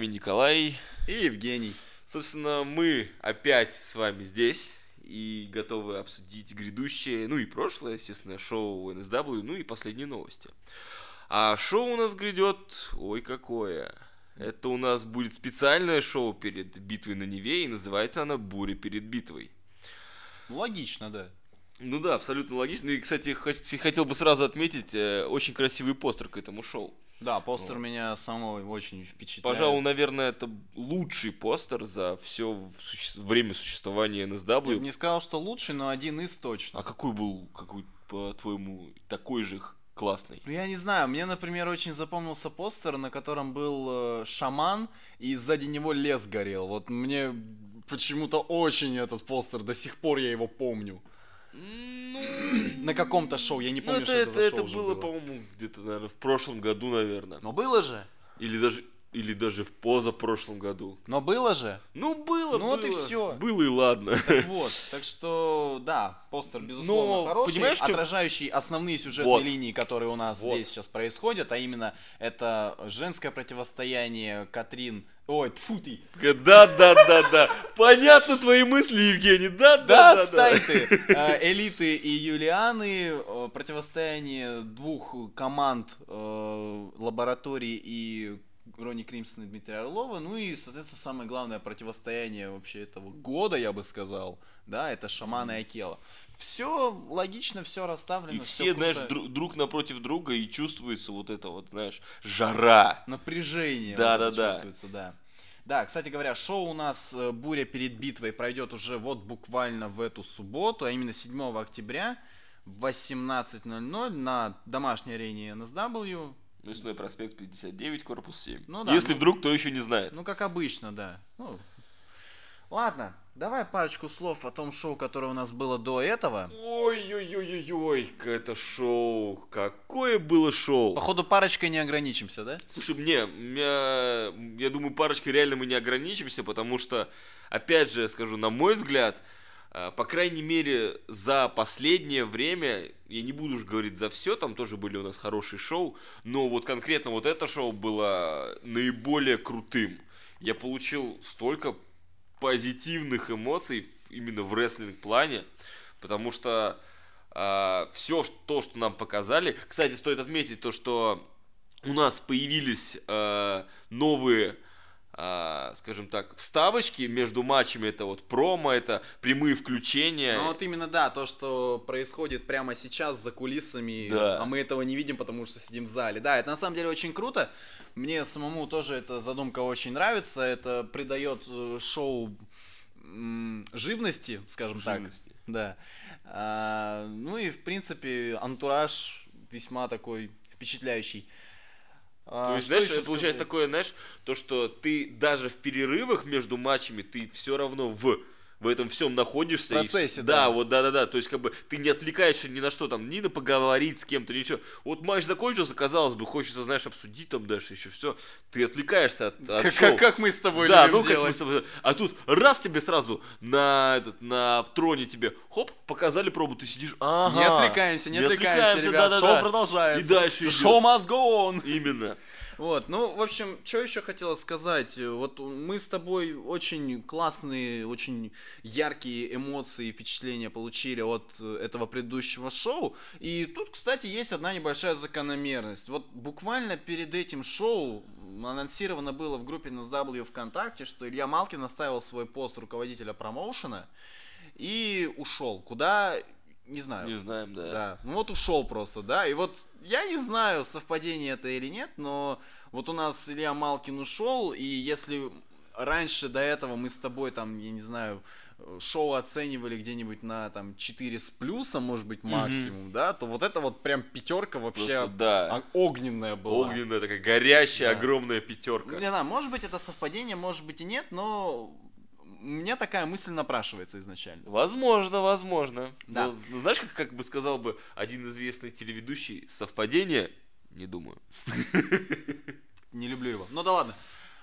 вами Николай и Евгений. Собственно, мы опять с вами здесь и готовы обсудить грядущее, ну и прошлое, естественно, шоу NSW, ну и последние новости. А шоу у нас грядет, ой, какое. Это у нас будет специальное шоу перед битвой на Неве, и называется она «Буря перед битвой». Логично, да. Ну да, абсолютно логично. И, кстати, хотел бы сразу отметить, э, очень красивый постер к этому шоу. Да, постер вот. меня самого очень впечатляет. Пожалуй, наверное, это лучший постер за все суще... время существования NSW. А я бы не сказал, что лучший, но один из точно. А какой был, какой, по-твоему, такой же классный? Ну Я не знаю, мне, например, очень запомнился постер, на котором был э, шаман, и сзади него лес горел. Вот мне почему-то очень этот постер, до сих пор я его помню. Mm. на каком-то шоу, я не ну, помню, ну, это, что это, это за шоу это было, по-моему, где-то, наверное, в прошлом году, наверное. Но было же. Или даже или даже в позапрошлом году. Но было же. Ну, было, Ну, было. вот и все. Было и ладно. Так вот, так что, да, постер, ну, безусловно, Но, хороший, понимаешь, чем- отражающий основные сюжетные Вот. линии, которые у нас Вот. здесь сейчас происходят, а именно это женское противостояние Катрин... Ой, тьфу ты! Да, да, да, да. Понятно твои мысли, Евгений. Да, Да, да, да. да. ты! Э, элиты и Юлианы, э, противостояние двух команд э, лаборатории и Рони Кримсон и Дмитрия Орлова. Ну и, соответственно, самое главное противостояние вообще этого года, я бы сказал, да, это Шаман и Акела. Все логично, все расставлено. И все, все знаешь, друг, друг напротив друга, и чувствуется вот это вот, знаешь, жара. Напряжение. Да, вот да, да. Чувствуется, да. Да, кстати говоря, шоу у нас э, «Буря перед битвой» пройдет уже вот буквально в эту субботу, а именно 7 октября в 18.00 на домашней арене NSW. Мясной проспект 59, корпус 7. Ну, да, Если ну, вдруг кто еще не знает. Ну, как обычно, да. Ну. Ладно, давай парочку слов о том шоу, которое у нас было до этого. Ой-ой-ой-ой, это шоу. Какое было шоу. Походу, парочкой не ограничимся, да? Слушай, мне, я, я думаю, парочкой реально мы не ограничимся, потому что, опять же, скажу, на мой взгляд, Э, по крайней мере, за последнее время, я не буду уж говорить за все, там тоже были у нас хорошие шоу, но вот конкретно вот это шоу было наиболее крутым. Я получил столько позитивных эмоций именно в рестлинг-плане, потому что э, все то, что нам показали... Кстати, стоит отметить то, что у нас появились э, новые а, скажем так, вставочки между матчами, это вот промо, это прямые включения. Ну вот именно, да, то, что происходит прямо сейчас за кулисами, да. а мы этого не видим, потому что сидим в зале. Да, это на самом деле очень круто, мне самому тоже эта задумка очень нравится, это придает э, шоу живности, скажем живности. так. Да. А, ну и, в принципе, антураж весьма такой впечатляющий. А то есть, знаешь, это получается такое, знаешь, то, что ты даже в перерывах между матчами, ты все равно в в этом всем находишься. В процессе, и, да. Да, вот, да-да-да, то есть как бы ты не отвлекаешься ни на что там, ни на поговорить с кем-то, ничего. Вот матч закончился, казалось бы, хочется, знаешь, обсудить там дальше еще все. Ты отвлекаешься от, от как, шоу. Как, мы с тобой да, любим ну, делать. Как мы с тобой... А тут раз тебе сразу на, этот, на троне тебе, хоп, показали пробу, ты сидишь, ага. Не отвлекаемся, не, не отвлекаемся, отвлекаемся ребят, да, да, шоу да. продолжается. И дальше Шоу идет. must go on. Именно. Вот, ну, в общем, что еще хотела сказать. Вот мы с тобой очень классные, очень яркие эмоции и впечатления получили от этого предыдущего шоу. И тут, кстати, есть одна небольшая закономерность. Вот буквально перед этим шоу анонсировано было в группе NSW ВКонтакте, что Илья Малкин оставил свой пост руководителя промоушена и ушел. Куда не знаю. Не знаем, да. Да. Ну вот ушел просто, да. И вот я не знаю, совпадение это или нет, но вот у нас Илья Малкин ушел, и если раньше до этого мы с тобой там, я не знаю, шоу оценивали где-нибудь на там 4 с плюсом, может быть, максимум, угу. да, то вот это вот прям пятерка вообще Просто, да. А, огненная была. Огненная, такая горящая, да. огромная пятерка. Не знаю, может быть, это совпадение, может быть и нет, но мне такая мысль напрашивается изначально. Возможно, возможно. Да. Но, ну, ну, знаешь, как, как бы сказал бы один известный телеведущий, совпадение? Не думаю. Не люблю его. Ну да ладно.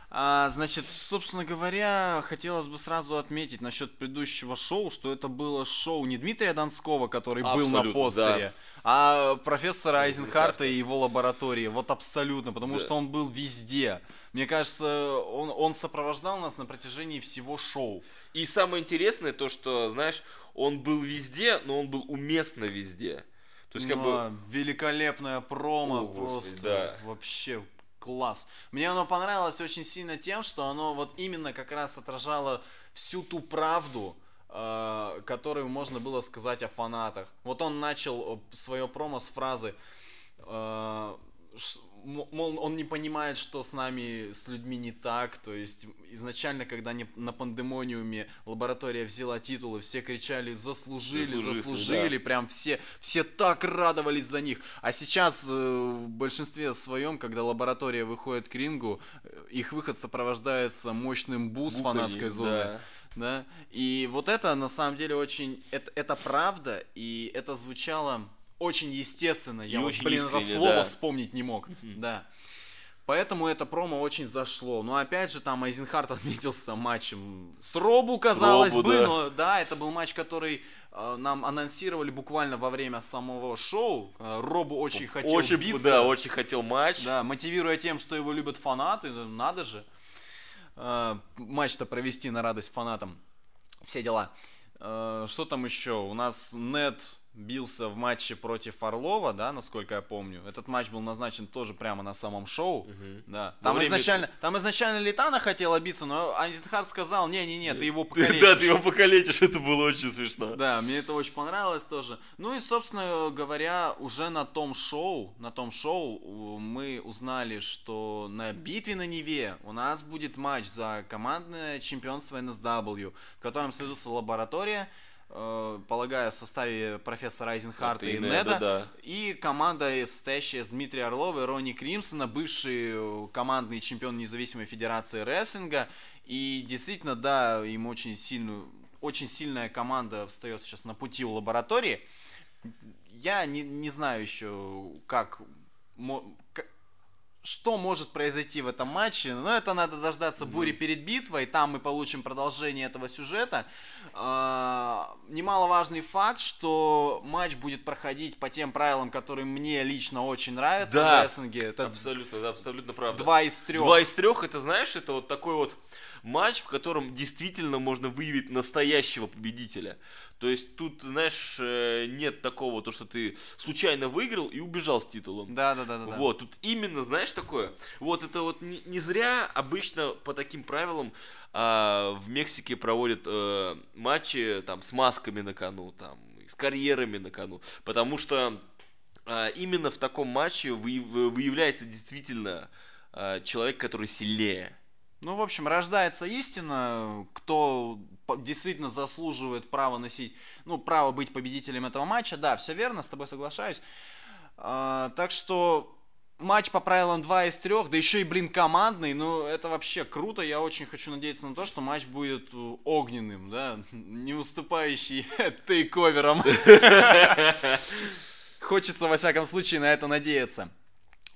А, значит, собственно говоря, хотелось бы сразу отметить насчет предыдущего шоу, что это было шоу не Дмитрия Донского, который абсолютно, был на постере, да. а профессора Айзенхарта и его лаборатории. Вот абсолютно, потому да. что он был везде. Мне кажется, он, он сопровождал нас на протяжении всего шоу. И самое интересное то, что, знаешь, он был везде, но он был уместно везде. То есть, как но ну, бы... А, великолепная промо О, просто. Господи, да. Вообще класс. Мне оно понравилось очень сильно тем, что оно вот именно как раз отражало всю ту правду, э, которую можно было сказать о фанатах. Вот он начал э, свое промо с фразы э, мол, он не понимает, что с нами, с людьми не так. То есть изначально, когда они на пандемониуме лаборатория взяла титулы, все кричали «заслужили, заслужили», да. прям все, все так радовались за них. А сейчас э, в большинстве своем, когда лаборатория выходит к рингу, э, их выход сопровождается мощным бус Буками, фанатской зоны. Да да. И вот это на самом деле очень, это, это правда, и это звучало очень естественно. И я очень блин, искренне, это слово да. вспомнить не мог. Да. Поэтому это промо очень зашло. Но ну, опять же, там Айзенхарт отметился матчем с Робу, казалось с Робу, бы. Да. Но да, это был матч, который э, нам анонсировали буквально во время самого шоу. Э, Робу очень хотел очень, биться. Да, очень хотел матч. Да, мотивируя тем, что его любят фанаты. Ну, надо же э, матч-то провести на радость фанатам. Все дела. Э, что там еще? У нас Нет бился в матче против Орлова, да, насколько я помню. Этот матч был назначен тоже прямо на самом шоу. Угу. Да. Ну, там, время... изначально, там изначально Литана хотела биться, но Андисхард сказал, не-не-не, ты его покалечишь. Да, ты его покалечишь, это было очень смешно. Да, мне это очень понравилось тоже. Ну и, собственно говоря, уже на том шоу, на том шоу мы узнали, что на битве на Неве у нас будет матч за командное чемпионство NSW, в котором следуется лаборатория, Э, полагаю, в составе профессора Айзенхарта и, Неда, Неда да. и команда, состоящая из Дмитрия Орлова и Ронни Кримсона, бывший э, командный чемпион независимой федерации рестлинга. И действительно, да, им очень сильную, очень сильная команда встает сейчас на пути у лаборатории. Я не, не знаю еще, как что может произойти в этом матче. Но это надо дождаться бури перед битвой, там мы получим продолжение этого сюжета. А, немаловажный факт, что матч будет проходить по тем правилам, которые мне лично очень нравятся в рестлинге. Это абсолютно, да, абсолютно правда. Два из трех. Два из трех, это знаешь, это вот такой вот матч, в котором действительно можно выявить настоящего победителя. То есть тут, знаешь, э, нет такого, то, что ты случайно выиграл и убежал с титулом. Да, да, да, да. Вот, тут именно, знаешь, такое. Вот это вот не, не зря обычно по таким правилам а, в Мексике проводят а, матчи там с масками на кону, там, с карьерами на кону. Потому что а, именно в таком матче вы, выявляется действительно а, человек, который сильнее. Ну, в общем, рождается истина, кто действительно заслуживает право носить, ну, право быть победителем этого матча. Да, все верно, с тобой соглашаюсь. А, так что матч по правилам 2 из 3, да еще и, блин, командный, ну, это вообще круто. Я очень хочу надеяться на то, что матч будет огненным, да, не уступающий тейковерам. Хочется, во всяком случае, на это надеяться.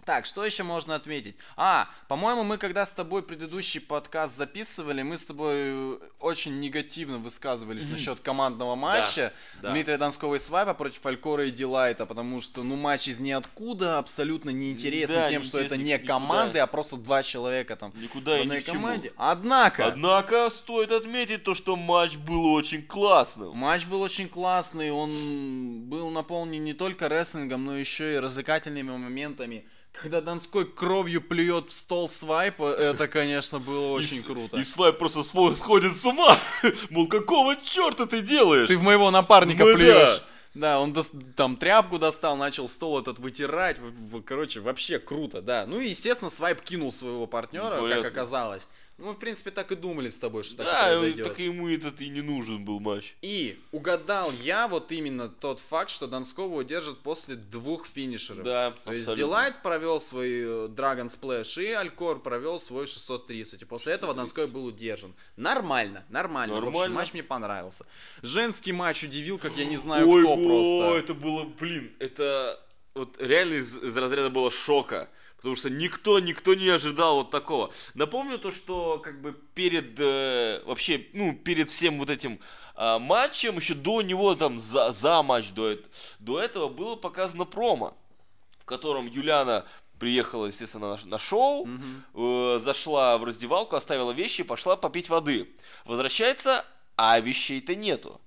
Так, что еще можно отметить? А, по-моему, мы когда с тобой предыдущий подкаст записывали, мы с тобой э, очень негативно высказывались mm-hmm. насчет командного матча да, Дмитрия да. Донского и Свайпа против Фалькора и Дилайта, потому что, ну, матч из ниоткуда, абсолютно неинтересный да, тем, не что это не никуда. команды, а просто два человека там никуда в одной и ни команде. Однако... Однако, стоит отметить то, что матч был очень классным. Матч был очень классный, он был наполнен не только рестлингом, но еще и развлекательными моментами. Когда Донской кровью плюет в стол свайпа, это, конечно, было очень и, круто. И свайп просто сходит с ума. Мол, какого черта ты делаешь? Ты в моего напарника ну, плюешь. Да. Да, он до... там тряпку достал, начал стол этот вытирать. Короче, вообще круто, да. Ну и, естественно, свайп кинул своего партнера, ну, Понятно. как оказалось. Ну, мы, в принципе, так и думали с тобой, что да, так произойдет. так ему этот и не нужен был матч. И угадал я вот именно тот факт, что Донского удержат после двух финишеров. Да, То абсолютно. есть Дилайт провел свой э, Dragon Splash и Алькор провел свой 630. И после 630. этого Донской был удержан. Нормально, нормально. нормально. В общем, матч мне понравился. Женский матч удивил, как я не знаю Ой, кто о, просто. это было, блин, это вот реально из, из разряда было шока. Потому что никто, никто не ожидал вот такого. Напомню то, что как бы перед э, вообще, ну, перед всем вот этим э, матчем, еще до него там, за, за матч до, до этого было показано промо, в котором Юлиана приехала, естественно, на, на шоу, mm-hmm. э, зашла в раздевалку, оставила вещи, пошла попить воды. Возвращается, а вещей-то нету.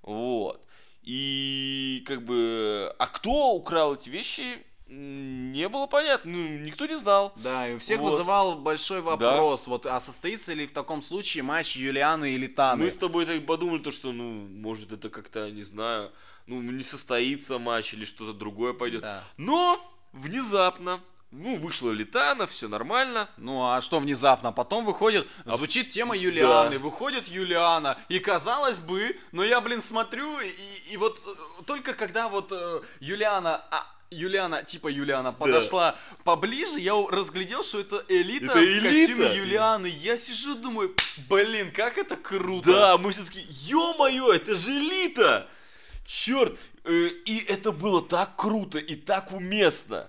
Вот. И как бы, а кто украл эти вещи, не было понятно, ну, никто не знал. Да, и у всех вот. вызывал большой вопрос, да. вот, а состоится ли в таком случае матч Юлианы или Таны? Мы с тобой так подумали, то, что, ну, может, это как-то, не знаю, ну, не состоится матч или что-то другое пойдет. Да. Но внезапно ну, вышла Литана, все нормально. Ну, а что внезапно? Потом выходит, а звучит тема Юлианы, да. выходит Юлиана, и казалось бы, но я, блин, смотрю, и, и вот э, только когда вот э, Юлиана а, Юлиана, типа Юлиана, подошла да. поближе, я разглядел, что это элита, это элита. в костюме Юлианы. Я сижу, думаю, блин, как это круто. Да, мы все таки ё-моё, это же элита! Черт, э, и это было так круто и так уместно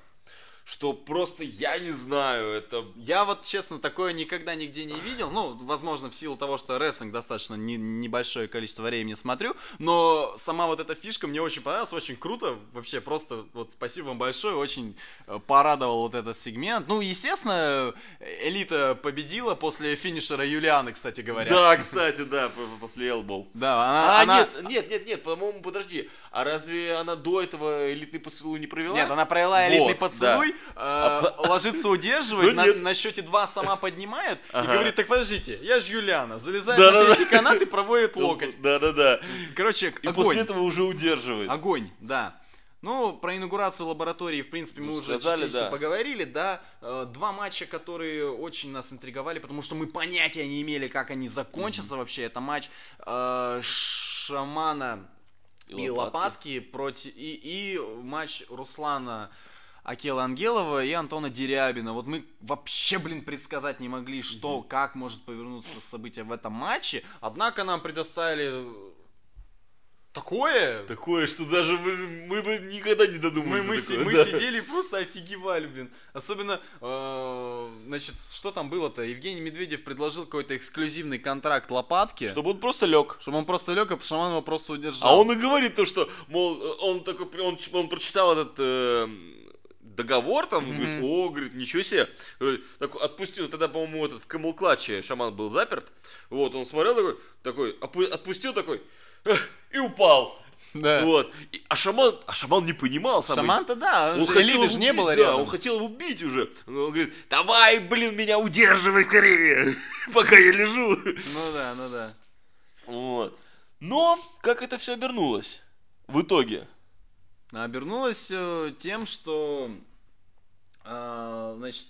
что просто я не знаю, это... Я вот, честно, такое никогда нигде не видел, ну, возможно, в силу того, что рестлинг достаточно не, небольшое количество времени смотрю, но сама вот эта фишка мне очень понравилась, очень круто, вообще просто вот спасибо вам большое, очень э, порадовал вот этот сегмент. Ну, естественно, Элита победила после финишера Юлианы, кстати говоря. Да, кстати, да, после Элбоу. Да, она... А, нет, нет, нет, нет, по-моему, подожди, а разве она до этого элитный поцелуй не провела? Нет, она провела элитный вот, поцелуй, да. А, ложится удерживать, ну, на счете 2 сама поднимает и говорит, так подождите, я же Юлиана, залезает на третий канат и проводит ну, локоть. Да-да-да. Короче, И после этого уже удерживает. Огонь, да. Ну, про инаугурацию лаборатории, в принципе, мы уже сказали, да. поговорили, да. Э, два матча, которые очень нас интриговали, потому что мы понятия не имели, как они закончатся mm-hmm. вообще. Это матч э, Шамана и, и лопатки. лопатки против и, и матч Руслана Акела Ангелова и Антона Дерябина. Вот мы вообще, блин, предсказать не могли, что, mm как может повернуться событие в этом матче. Однако нам предоставили э, Такое? Такое, что даже мы, мы бы никогда не додумались. Мы, мы, такое, мы да. сидели и просто офигевали, блин. Особенно, э, значит, что там было-то? Евгений Медведев предложил какой-то эксклюзивный контракт лопатки. Чтобы он просто лег. Чтобы он просто лег, а Шаман его просто удержал. А он и говорит то, что, мол, э, он такой, он, он прочитал этот э, договор там, mm-hmm. говорит, о, говорит, ничего себе. Так отпустил, тогда, по-моему, этот в камелклаче шаман был заперт. Вот, он смотрел такой, такой отпустил такой, и упал. Да. Вот. И, а шаман, а шаман не понимал. Самый... Шаман-то да, он хотел убить, не было рядом. он хотел убить уже. Но он говорит, давай, блин, меня удерживай скорее, пока я лежу. Ну да, ну да. Вот. Но как это все обернулось в итоге? А обернулось э, тем, что, э, значит,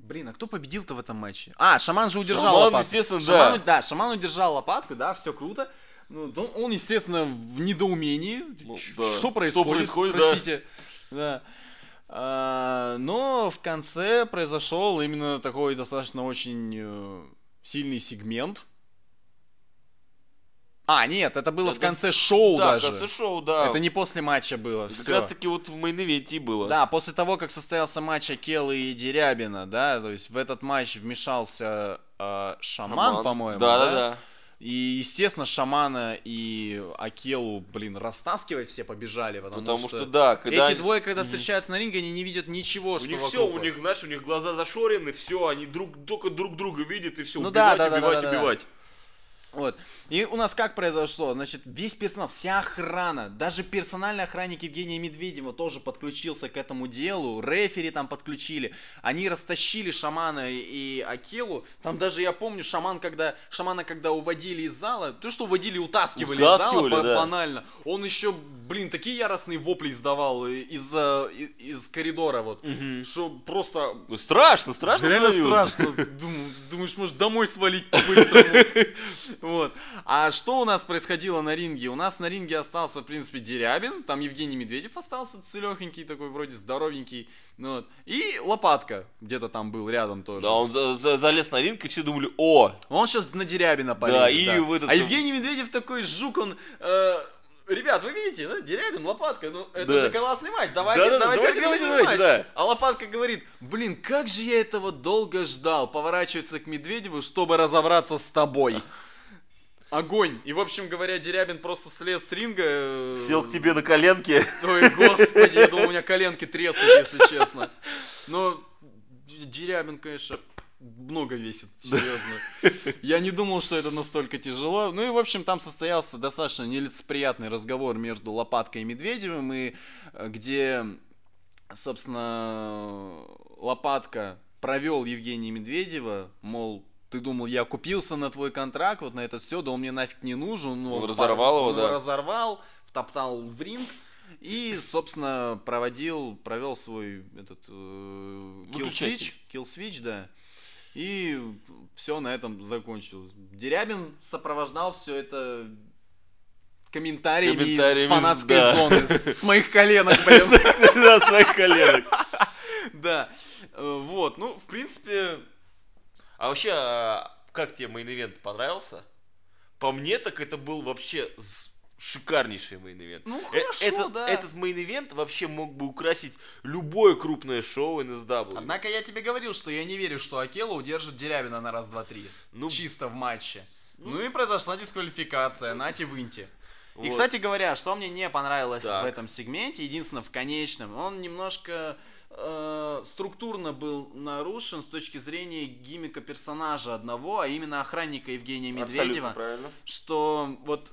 блин, а кто победил-то в этом матче? А, Шаман же удержал Шаман, лопатку. естественно, Шаман, да. Да, Шаман удержал лопатку, да, все круто. Ну, он, естественно, в недоумении. Ну, да. Что происходит? Что происходит, Простите. да. да. А, но в конце произошел именно такой достаточно очень э, сильный сегмент, а, нет, это было это, в конце шоу да, даже. Да, в конце шоу, да. Это не после матча было. Как все. раз таки вот в мейн и было. Да, после того, как состоялся матч Акелы и Дерябина, да, то есть в этот матч вмешался э, Шаман, Шаман. по-моему, да, да? Да, И, естественно, шамана и Акелу, блин, растаскивать все побежали, потому, потому что, что да, когда эти они... двое, когда встречаются на ринге, они не видят ничего, у что У них все, у них, знаешь, у них глаза зашорены, все, они друг только друг друга видят и все, ну, убивать, да, да, убивать, да, да, убивать. Да, да. Убивать. Вот. И у нас как произошло? Значит, весь персонал, вся охрана, даже персональный охранник Евгения Медведева тоже подключился к этому делу, рефери там подключили, они растащили шамана и Акилу, там даже я помню, шаман, когда, шамана когда уводили из зала, то что уводили, утаскивали, утаскивали из зала, да. банально, он еще, блин, такие яростные вопли издавал из, из, коридора вот, угу. что просто... Страшно, страшно Реально страшно, думаешь, может домой свалить по-быстрому. Вот. А что у нас происходило на ринге? У нас на ринге остался, в принципе, Дерябин. Там Евгений Медведев остался целехенький такой, вроде здоровенький. Ну, вот. И Лопатка где-то там был рядом тоже. Да, он за за залез на ринг, и все думали, о! Он сейчас на Дерябина полезет. Да, и да. этот... А Евгений Медведев такой жук, он... Э ребят, вы видите, ну, Дерябин, Лопатка, ну, это да. же классный матч, давайте, да, да, давайте, давайте организуем давайте, матч. Да. А Лопатка говорит, блин, как же я этого долго ждал, поворачивается к Медведеву, чтобы разобраться с тобой. Огонь! И, в общем говоря, Дерябин просто слез с ринга. Э, Сел к тебе на коленки. Ой, господи, я думал, у меня коленки треснут, если честно. Но Дерябин, конечно, много весит, серьезно. Я не думал, что это настолько тяжело. Ну и, в общем, там состоялся достаточно нелицеприятный разговор между Лопаткой и Медведевым, и э, где, собственно, Лопатка провел Евгения Медведева, мол, ты думал, я купился на твой контракт, вот на этот все, да он мне нафиг не нужен. Ну, он разорвал пар... его, он да. разорвал, втоптал в ринг. И, собственно, проводил, провел свой этот э, kill switch, kill switch, да. И все на этом закончилось. Дерябин сопровождал все это комментариями, комментариями с фанатской да. зоны. С моих коленок, блин. Да, с моих коленок. Да. Э, вот, ну, в принципе, а вообще, а, как тебе мейн-ивент понравился? По мне, так это был вообще шикарнейший мейн-ивент. Ну, э, хорошо, этот, да. Этот мейн-ивент вообще мог бы украсить любое крупное шоу NSW. Однако я тебе говорил, что я не верю, что Акела удержит Дерябина на раз, два, три. Ну, Чисто в матче. Ну, ну и произошла дисквалификация, ну, Нати Винти. Вот. И, кстати говоря, что мне не понравилось так. в этом сегменте, единственное, в конечном, он немножко э, структурно был нарушен с точки зрения гимика персонажа одного, а именно охранника Евгения Медведева. Абсолютно правильно. Что вот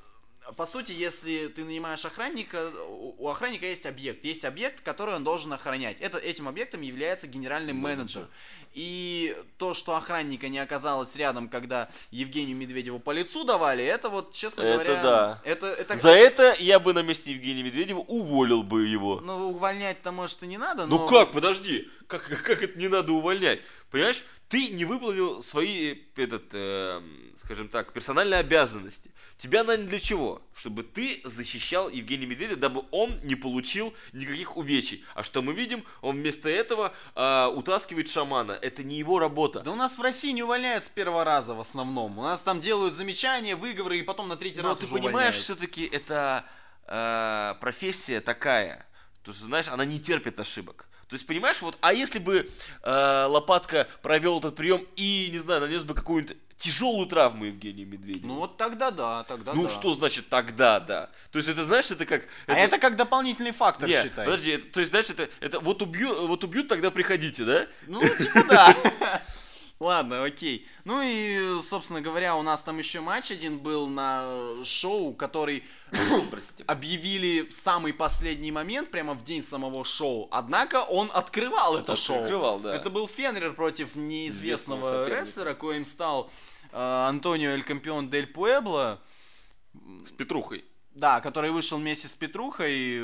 по сути, если ты нанимаешь охранника, у охранника есть объект. Есть объект, который он должен охранять. Это, этим объектом является генеральный менеджер. И то, что охранника не оказалось рядом, когда Евгению Медведеву по лицу давали, это вот, честно это говоря... Да. Это это За это я бы на месте Евгения Медведева уволил бы его. Ну, увольнять-то, может, и не надо, ну но... Ну как, подожди, как, как это не надо увольнять? Понимаешь? ты не выполнил свои, этот, э, скажем так, персональные обязанности. Тебя наняли для чего? Чтобы ты защищал Евгения Медведя, дабы он не получил никаких увечий. А что мы видим? Он вместо этого э, утаскивает шамана. Это не его работа. Да у нас в России не увольняют с первого раза в основном. У нас там делают замечания, выговоры и потом на третий Но раз ты уже понимаешь, все-таки это э, профессия такая. То есть, знаешь, она не терпит ошибок. То есть, понимаешь, вот, а если бы э, Лопатка провел этот прием и, не знаю, нанес бы какую-нибудь тяжелую травму Евгению Медведеву. Ну вот тогда да, тогда ну, да. Ну что значит тогда да? То есть это, знаешь, это как... А это, это как дополнительный фактор, Нет, считай. подожди, это, то есть, знаешь, это, это вот, убью, вот убьют, тогда приходите, да? Ну, типа да. Ладно, окей. Ну и, собственно говоря, у нас там еще матч один был на э, шоу, который объявили в самый последний момент, прямо в день самого шоу. Однако он открывал это шоу. Открывал, да. Это был Фенрер против неизвестного рестлера, коим стал э, Антонио Эль Кампион Дель Пуэбло. С Петрухой. Да, который вышел вместе с Петрухой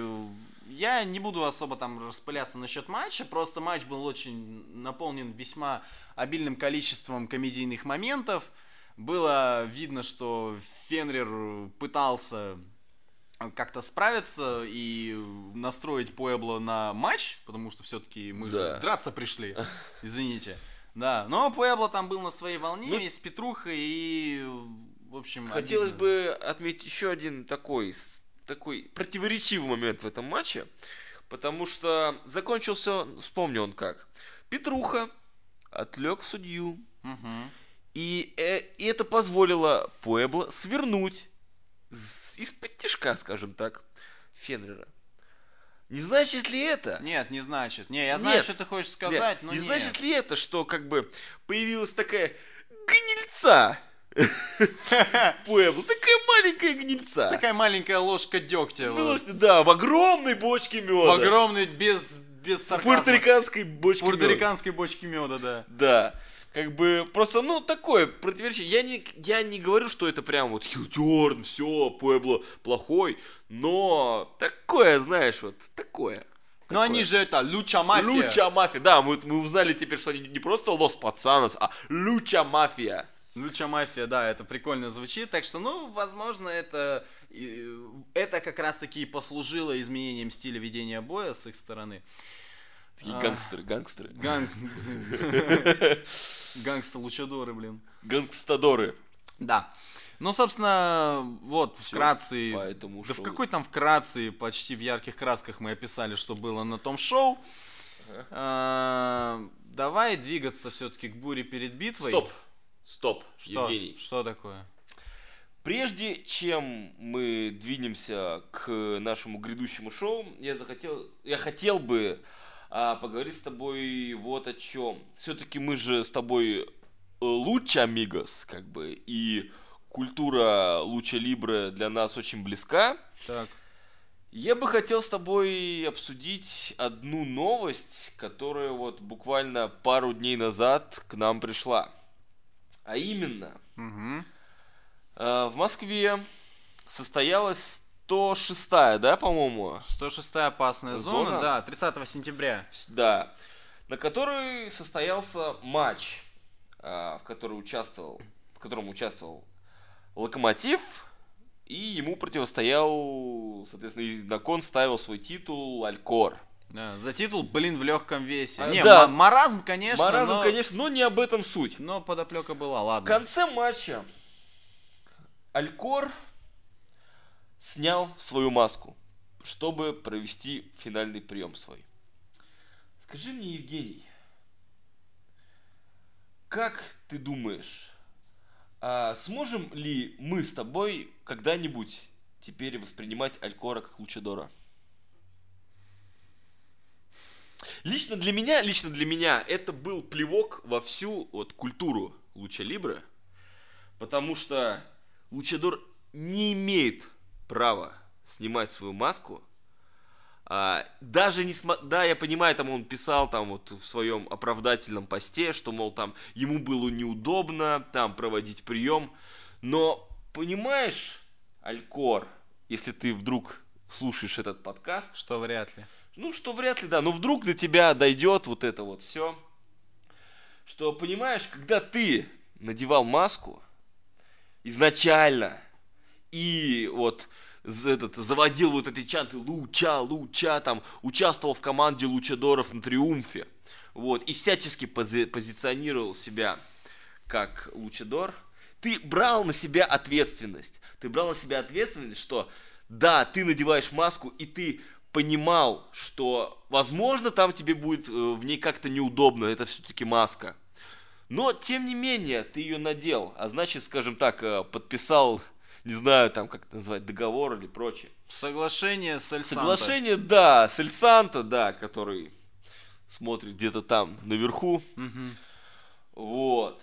я не буду особо там распыляться насчет матча, просто матч был очень наполнен весьма обильным количеством комедийных моментов. Было видно, что Фенрир пытался э, как-то справиться и настроить Пуэбло на матч, потому что все-таки мы да. драться пришли, извините. Да, но Пуэбло там был на своей волне, ну, весь Петруха и, в общем... Хотелось обидно. бы отметить еще один такой такой противоречивый момент в этом матче, потому что закончился, вспомню он как, Петруха отлег судью, угу. и, э, и это позволило Пуэбло свернуть из-под тяжка, скажем так, Фенрера. Не значит ли это? Нет, не значит. Не, я знаю, нет, что ты хочешь сказать, нет, но не нет. значит ли это, что как бы появилась такая гнильца Пуэбло. Такая маленькая гнильца. Такая маленькая ложка дегтя. Да, в огромной бочке меда. В огромной, без, без сарказма. Пуэрториканской бочке Пуэрториканской бочке меда, да. Да. Как бы просто, ну, такое противоречие. Я не, я не говорю, что это прям вот Хилдерн, все, Пуэбло плохой, но такое, знаешь, вот такое. Но такое. они же это, Люча Мафия. Люча Мафия, да, мы, мы узнали теперь, что они не просто Лос Пацанос, а Люча Мафия. Люча мафия, да, это прикольно звучит. Так что, ну, возможно, это, это как раз-таки послужило изменением стиля ведения боя с их стороны. Такие а... гангстеры, гангстеры. Ганг... Гангста-лучадоры, блин. Гангстадоры. Да. Ну, собственно, вот Все, вкратце. Поэтому да шоу... в какой там вкратце, почти в ярких красках мы описали, что было на том шоу. Ага. А, давай двигаться все-таки к буре перед битвой. Стоп, Стоп, что? Евгений. Что такое? Прежде чем мы двинемся к нашему грядущему шоу, я захотел, я хотел бы а, поговорить с тобой вот о чем. Все-таки мы же с тобой э, луча амигос, как бы, и культура луча либре для нас очень близка. Так. Я бы хотел с тобой обсудить одну новость, которая вот буквально пару дней назад к нам пришла. А именно, угу. э, в Москве состоялась 106-я, да, по-моему? 106-я опасная зона, зона, да, 30 сентября. Да, на которой состоялся матч, э, в, который участвовал, в котором участвовал Локомотив, и ему противостоял, соответственно, на ставил свой титул Алькор. Да, за титул, блин, в легком весе. А, не, да. маразм, конечно. Маразм, но... конечно, но не об этом суть. Но подоплека была, ладно. В конце матча Алькор снял свою маску, чтобы провести финальный прием свой. Скажи мне, Евгений, как ты думаешь, а сможем ли мы с тобой когда-нибудь теперь воспринимать Алькора как Лучидора? Лично для меня, лично для меня это был плевок во всю вот культуру Луча Либры, потому что Лучадор не имеет права снимать свою маску. А, даже не смо. Да, я понимаю, там он писал там вот в своем оправдательном посте, что, мол, там ему было неудобно там проводить прием. Но, понимаешь, Алькор, если ты вдруг слушаешь этот подкаст... Что вряд ли. Ну, что вряд ли, да. Но вдруг до тебя дойдет вот это вот все. Что, понимаешь, когда ты надевал маску изначально и вот этот, заводил вот эти чанты «Луча, Луча», там, участвовал в команде лучадоров на «Триумфе», вот, и всячески пози позиционировал себя как лучадор, ты брал на себя ответственность. Ты брал на себя ответственность, что да, ты надеваешь маску, и ты понимал, что, возможно, там тебе будет э, в ней как-то неудобно, это все-таки маска. Но, тем не менее, ты ее надел, а значит, скажем так, э, подписал, не знаю, там, как это назвать, договор или прочее. Соглашение с Эльсанто. Соглашение, да, с Эльсанто, да, который смотрит где-то там наверху. Угу. Вот.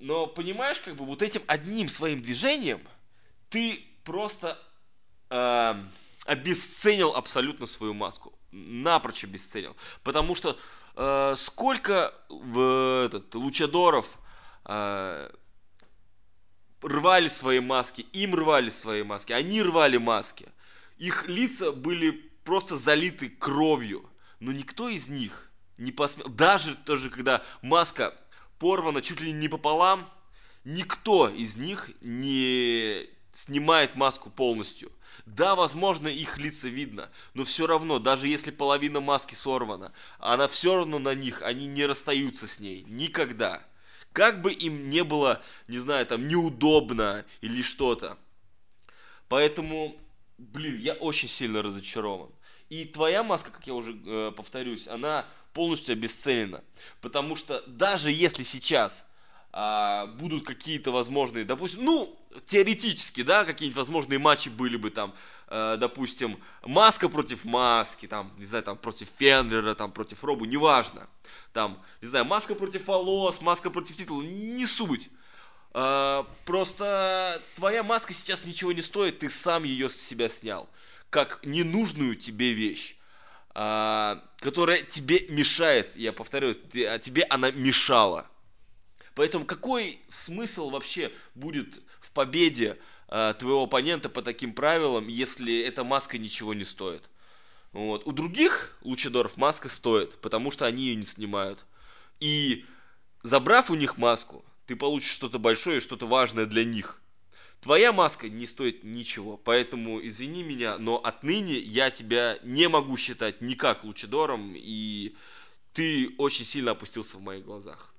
Но, понимаешь, как бы вот этим одним своим движением ты просто... Э, обесценил абсолютно свою маску. Напрочь обесценил. Потому что э, сколько в этот Лучадоров э, рвали свои маски, им рвали свои маски, они рвали маски. Их лица были просто залиты кровью. Но никто из них не посмел. Даже тоже, когда маска порвана чуть ли не пополам, никто из них не снимает маску полностью. Да, возможно, их лица видно, но все равно, даже если половина маски сорвана, она все равно на них, они не расстаются с ней. Никогда. Как бы им не было, не знаю, там, неудобно или что-то. Поэтому, блин, я очень сильно разочарован. И твоя маска, как я уже э, повторюсь, она полностью обесценена. Потому что даже если сейчас а, будут какие-то возможные, допустим, ну, теоретически, да, какие-нибудь возможные матчи были бы там, э, допустим, Маска против Маски, там, не знаю, там, против Фендлера, там, против Робу, неважно. Там, не знаю, Маска против Волос, Маска против титула, не суть. Э, просто твоя маска сейчас ничего не стоит, ты сам ее с себя снял. Как ненужную тебе вещь, э, которая тебе мешает, я повторю, ты, а тебе она мешала. Поэтому какой смысл вообще будет победе э, твоего оппонента по таким правилам, если эта маска ничего не стоит. Вот. У других лучидоров маска стоит, потому что они ее не снимают. И забрав у них маску, ты получишь что-то большое что-то важное для них. Твоя маска не стоит ничего, поэтому извини меня, но отныне я тебя не могу считать никак лучидором, и ты очень сильно опустился в моих глазах.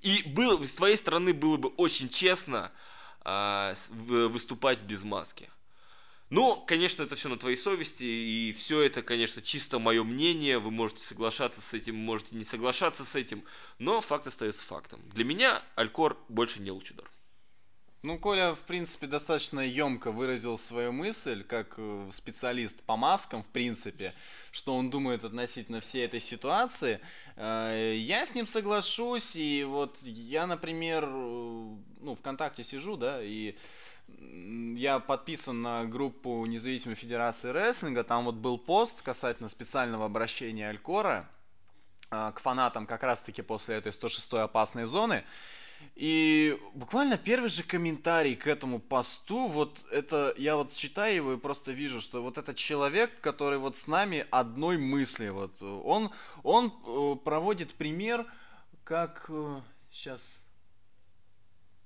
И был, с твоей стороны было бы очень честно а, выступать без маски. Ну, конечно, это все на твоей совести, и все это, конечно, чисто мое мнение, вы можете соглашаться с этим, можете не соглашаться с этим, но факт остается фактом. Для меня Алькор больше не Лучидор. Ну, Коля, в принципе, достаточно емко выразил свою мысль, как э, специалист по маскам, в принципе, что он думает относительно всей этой ситуации. Э, я с ним соглашусь, и вот я, например, э, ну, ВКонтакте сижу, да, и я подписан на группу Независимой Федерации Рестлинга, там вот был пост касательно специального обращения Алькора к фанатам как раз-таки после этой 106-й опасной зоны. И буквально первый же комментарий к этому посту, вот это, я вот читаю его и просто вижу, что вот этот человек, который вот с нами одной мысли, вот он, он э, проводит пример, как, э, сейчас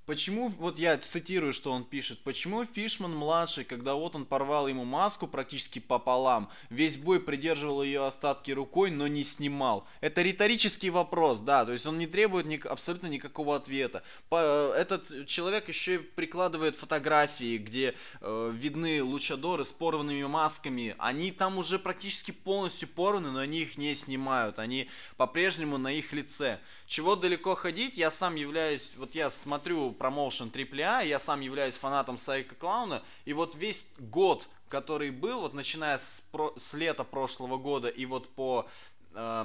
Почему, вот я цитирую, что он пишет, почему Фишман-младший, когда вот он порвал ему маску практически пополам, весь бой придерживал ее остатки рукой, но не снимал? Это риторический вопрос, да, то есть он не требует ни, абсолютно никакого ответа. По, э, этот человек еще и прикладывает фотографии, где э, видны лучадоры с порванными масками, они там уже практически полностью порваны, но они их не снимают, они по-прежнему на их лице. Чего далеко ходить, я сам являюсь, вот я смотрю промоушен AAA, а, я сам являюсь фанатом Сайка Клауна, и вот весь год, который был, вот начиная с, про- с лета прошлого года и вот по э,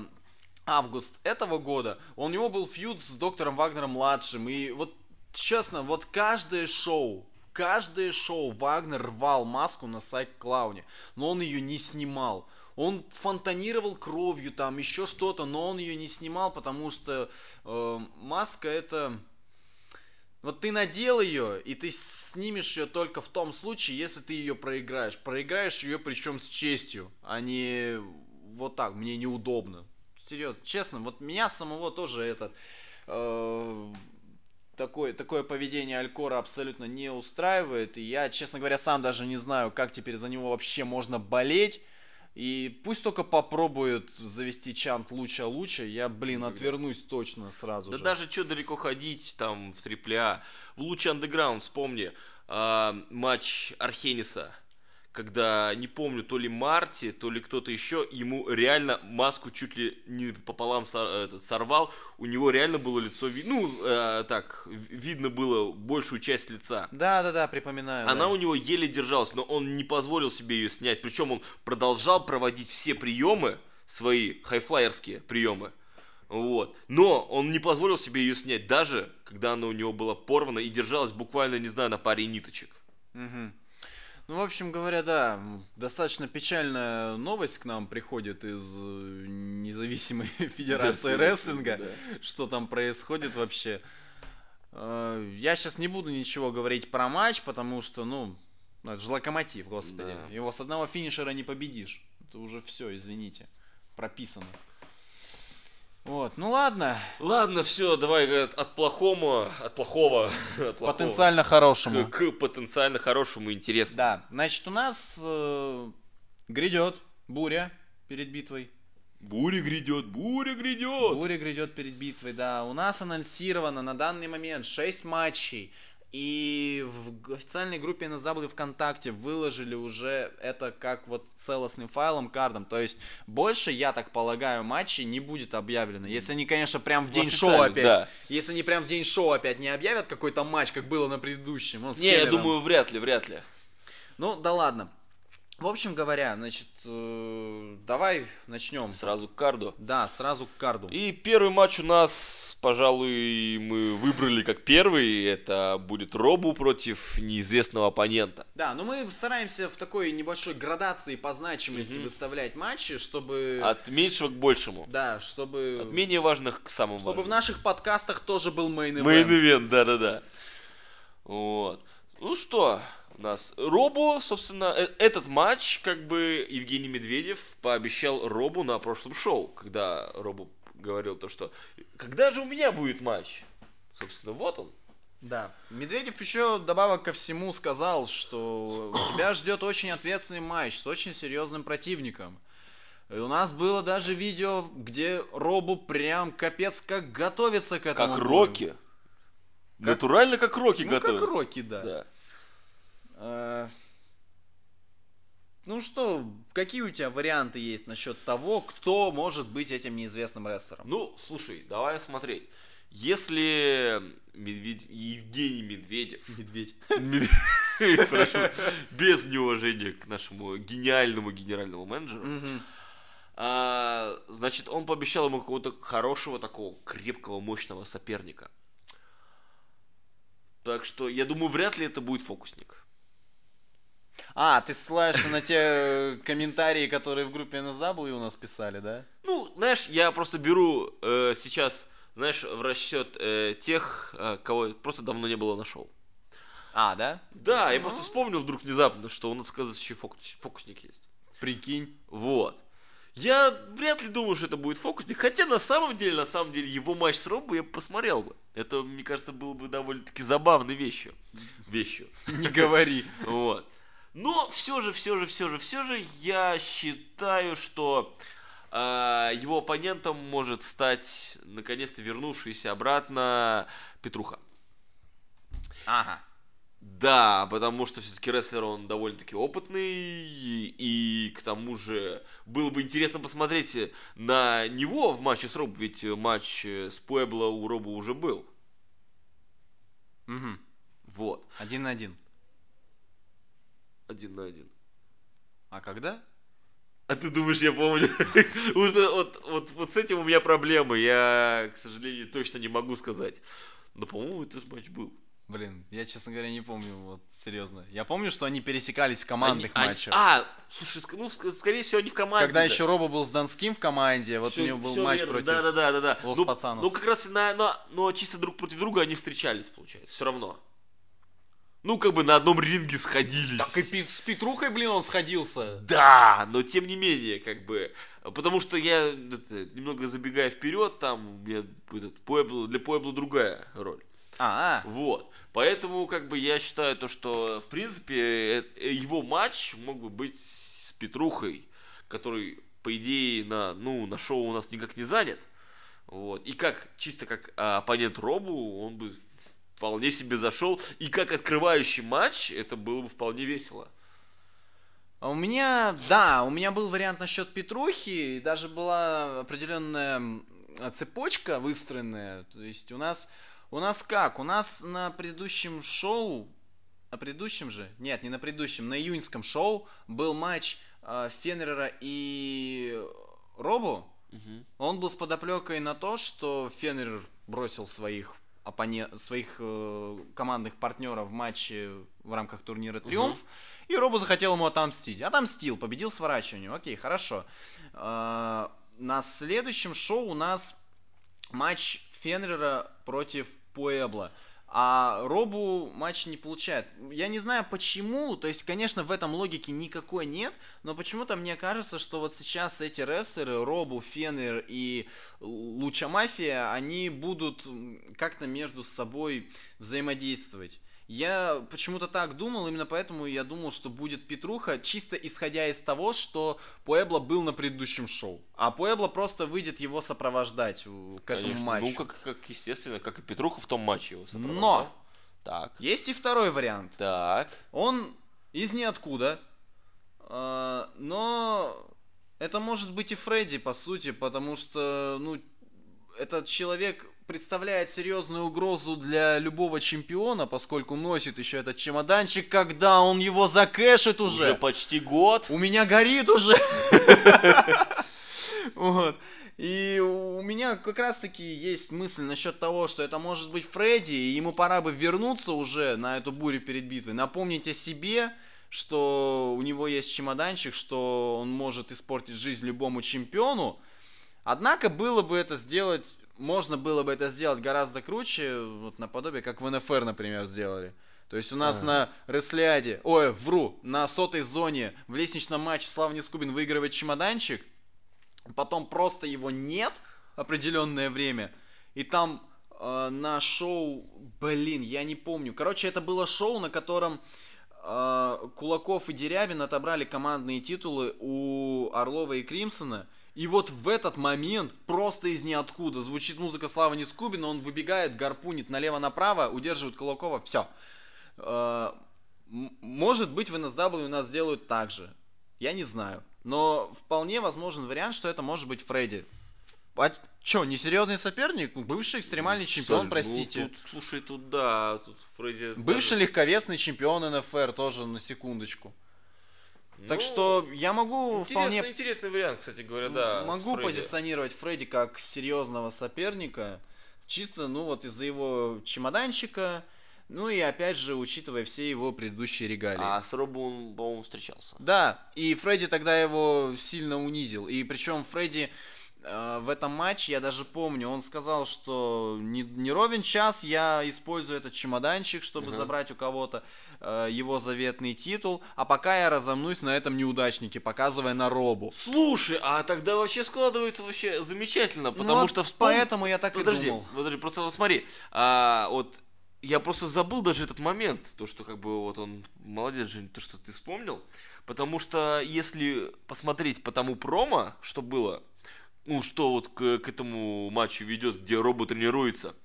август этого года, у него был фьюд с доктором Вагнером младшим, и вот честно, вот каждое шоу, каждое шоу Вагнер рвал маску на Сайк Клауне, но он ее не снимал. Он фонтанировал кровью, там еще что-то, но он ее не снимал, потому что э, маска это вот ты надел ее, и ты снимешь ее только в том случае, если ты ее проиграешь. Проиграешь ее причем с честью, а не вот так, мне неудобно. Серьезно, честно, вот меня самого тоже этот... Э, такое, такое поведение Алькора абсолютно не устраивает. И я, честно говоря, сам даже не знаю, как теперь за него вообще можно болеть. И пусть только попробуют завести чант луча луча, я, блин, отвернусь точно сразу да же. Да даже что далеко ходить там в трипля. А? В луче андеграунд вспомни э, матч Архениса когда, не помню, то ли Марти, то ли кто-то еще, ему реально маску чуть ли не пополам сорвал, у него реально было лицо, ну, э, так, видно было большую часть лица. Да-да-да, припоминаю. Она да. у него еле держалась, но он не позволил себе ее снять, причем он продолжал проводить все приемы, свои хайфлайерские приемы, вот. Но он не позволил себе ее снять, даже когда она у него была порвана и держалась буквально, не знаю, на паре ниточек. Угу. Ну, в общем говоря, да, достаточно печальная новость к нам приходит из э, независимой федерации рестлинга, что там происходит вообще. Э, я сейчас не буду ничего говорить про матч, потому что, ну, это же локомотив, господи. Да. Его с одного финишера не победишь. Это уже все, извините, прописано. Вот, ну ладно. Ладно, все, давай от, э, от плохому, от плохого, от плохого. Потенциально хорошему. К, к потенциально хорошему интересному. Да, значит, у нас э, грядет буря перед битвой. Буря грядет, буря грядет. Буря грядет перед битвой, да. У нас анонсировано на данный момент 6 матчей. И в официальной группе на NSW ВКонтакте выложили уже это как вот целостным файлом, кардом. То есть больше, я так полагаю, матчей не будет объявлено. Если они, конечно, прям в день шоу опять. Да. Если они прям в день шоу опять не объявят какой-то матч, как было на предыдущем. Вот, не, я думаю, вряд ли, вряд ли. Ну, да ладно. В общем говоря, значит, э, давай начнем. Сразу к карду. Да, сразу к карду. И первый матч у нас, пожалуй, мы выбрали как первый. Это будет Робу против неизвестного оппонента. Да, но мы стараемся в такой небольшой градации по значимости угу. выставлять матчи, чтобы... От меньшего к большему. Да, чтобы... От менее важных к самому. чтобы важным. в наших подкастах тоже был мейн-ивент. Мейн-ивент, да-да-да. Вот. Ну что, нас Робу, собственно, э, этот матч, как бы Евгений Медведев пообещал Робу на прошлом шоу, когда Робу говорил то, что когда же у меня будет матч? Собственно, вот он. Да. Медведев еще добавок ко всему сказал, что тебя ждет очень ответственный матч с очень серьезным противником. И у нас было даже видео, где Робу прям капец как готовится к этому. Как роки. Как... Натурально как роки ну, готовится. как роки, да. да. Э, ну что, какие у тебя варианты есть насчет того, кто может быть этим неизвестным рестлером? Ну, слушай, давай смотреть. Если Медведь... Евгений Медведев... Медведь. Мед... Прошу, без неуважения к нашему гениальному генеральному менеджеру. А, значит, он пообещал ему какого-то хорошего, такого крепкого, мощного соперника. Так что, я думаю, вряд ли это будет фокусник. А, ты ссылаешься на те э, комментарии, которые в группе NSW у нас писали, да? Ну, знаешь, я просто беру э, сейчас, знаешь, в расчет э, тех, э, кого просто давно не было нашел. А, да? Да, ну... я просто вспомнил вдруг внезапно, что у нас, оказывается, еще фокус, фокусник есть. Прикинь. Вот. Я вряд ли думал, что это будет фокусник, хотя на самом деле, на самом деле, его матч с Ромбо я посмотрел бы. Это, мне кажется, было бы довольно-таки забавной вещью. Вещью. Не говори. Вот. Но все же, все же, все же, все же, я считаю, что э, его оппонентом может стать наконец-то вернувшийся обратно Петруха. Ага. Да, потому что все-таки рестлер он довольно-таки опытный, и, и к тому же было бы интересно посмотреть на него в матче с Роб, ведь матч с Пуэбло у Роба уже был. Угу. Вот. Один на один один на один. А когда? А ты думаешь, я помню? вот, вот, вот с этим у меня проблемы. Я, к сожалению, точно не могу сказать. Но, по-моему, этот матч был. Блин, я, честно говоря, не помню, вот, серьезно. Я помню, что они пересекались в командных они, матчах. Они, а, слушай, ну, скорее всего, они в команде. Когда да. еще Роба был с Донским в команде, вот все, у него был матч верно. против да, да, да, да, да. Лос ну, Пацанос. Ну, как раз на, на, но чисто друг против друга они встречались, получается, все равно ну, как бы на одном ринге сходились. Так и с Петрухой, блин, он сходился. Да, но тем не менее, как бы, потому что я, это, немного забегая вперед, там, я, этот, Пуэбло, для Пуэбло другая роль. А, а, Вот. Поэтому, как бы, я считаю то, что, в принципе, э, его матч мог бы быть с Петрухой, который, по идее, на, ну, на шоу у нас никак не занят. Вот. И как, чисто как а, оппонент Робу, он бы вполне себе зашел. И как открывающий матч, это было бы вполне весело. А у меня, да, у меня был вариант насчет Петрухи, и даже была определенная цепочка выстроенная. То есть у нас, у нас как? У нас на предыдущем шоу, на предыдущем же, нет, не на предыдущем, на июньском шоу был матч э, Фенрера и Робу Угу. Он был с подоплекой на то, что Фенрер бросил своих оппонен... своих э, командных партнеров в матче в рамках турнира Триумф. Угу. И Робу захотел ему отомстить. Отомстил, победил сворачиванием. Окей, хорошо. Э, на следующем шоу у нас матч Фенрера против Пуэбла. А Робу матч не получает. Я не знаю почему, то есть, конечно, в этом логике никакой нет, но почему-то мне кажется, что вот сейчас эти рестлеры, Робу, Фенер и Луча Мафия, они будут как-то между собой взаимодействовать. Я почему-то так думал, именно поэтому я думал, что будет Петруха, чисто исходя из того, что Пуэбло был на предыдущем шоу. А Пуэбло просто выйдет его сопровождать к Конечно. этому ну, матчу. Ну, как, как естественно, как и Петруха в том матче его сопровождал. Но! Так. Есть и второй вариант. Так. Он из ниоткуда, а, но это может быть и Фредди, по сути, потому что, ну, этот человек представляет серьезную угрозу для любого чемпиона, поскольку носит еще этот чемоданчик, когда он его закэшит уже. Уже почти год. У меня горит уже. Вот. И у меня как раз-таки есть мысль насчет того, что это может быть Фредди, и ему пора бы вернуться уже на эту бурю перед битвой, напомнить о себе, что у него есть чемоданчик, что он может испортить жизнь любому чемпиону. Однако было бы это сделать можно было бы это сделать гораздо круче, вот наподобие, как в НФР, например, сделали. То есть у нас а. на Реслиаде, ой, вру, на сотой зоне в лестничном матче Слава Нескубин выигрывает чемоданчик, потом просто его нет определенное время, и там э, на шоу, блин, я не помню. Короче, это было шоу, на котором э, Кулаков и Дерябин отобрали командные титулы у Орлова и Кримсона – и вот в этот момент, просто из ниоткуда, звучит музыка Слава Нескубина, он выбегает, гарпунит налево-направо, удерживает Кулакова, все. Э, может быть, в NSW у нас сделают так же. Я не знаю. Но вполне возможен вариант, что это может быть Фредди. А чё, несерьезный соперник? Бывший экстремальный ну, чемпион, Соль, простите. Ну, тут, слушай, тут да, тут Фредди... Бывший даже... легковесный чемпион НФР тоже, на секундочку. Ну, так что я могу интересный, вполне... Интересный вариант, кстати говоря, да. Могу позиционировать Фредди как серьезного соперника, чисто, ну вот из-за его чемоданчика, ну и опять же, учитывая все его предыдущие регалии. А с Робу он, по-моему, встречался. Да, и Фредди тогда его сильно унизил. И причем Фредди Э, в этом матче, я даже помню, он сказал, что не, не ровен час я использую этот чемоданчик, чтобы uh-huh. забрать у кого-то э, его заветный титул, а пока я разомнусь на этом неудачнике, показывая на робу. Слушай, а тогда вообще складывается вообще замечательно, ну потому ну, что вспом... Поэтому я так подожди, и думал. Подожди, просто вот смотри, а, вот я просто забыл даже этот момент, то, что как бы вот он, молодец, Жень, то, что ты вспомнил, потому что если посмотреть по тому промо, что было, ну, что вот к, к этому матчу ведет, где Робо тренируется,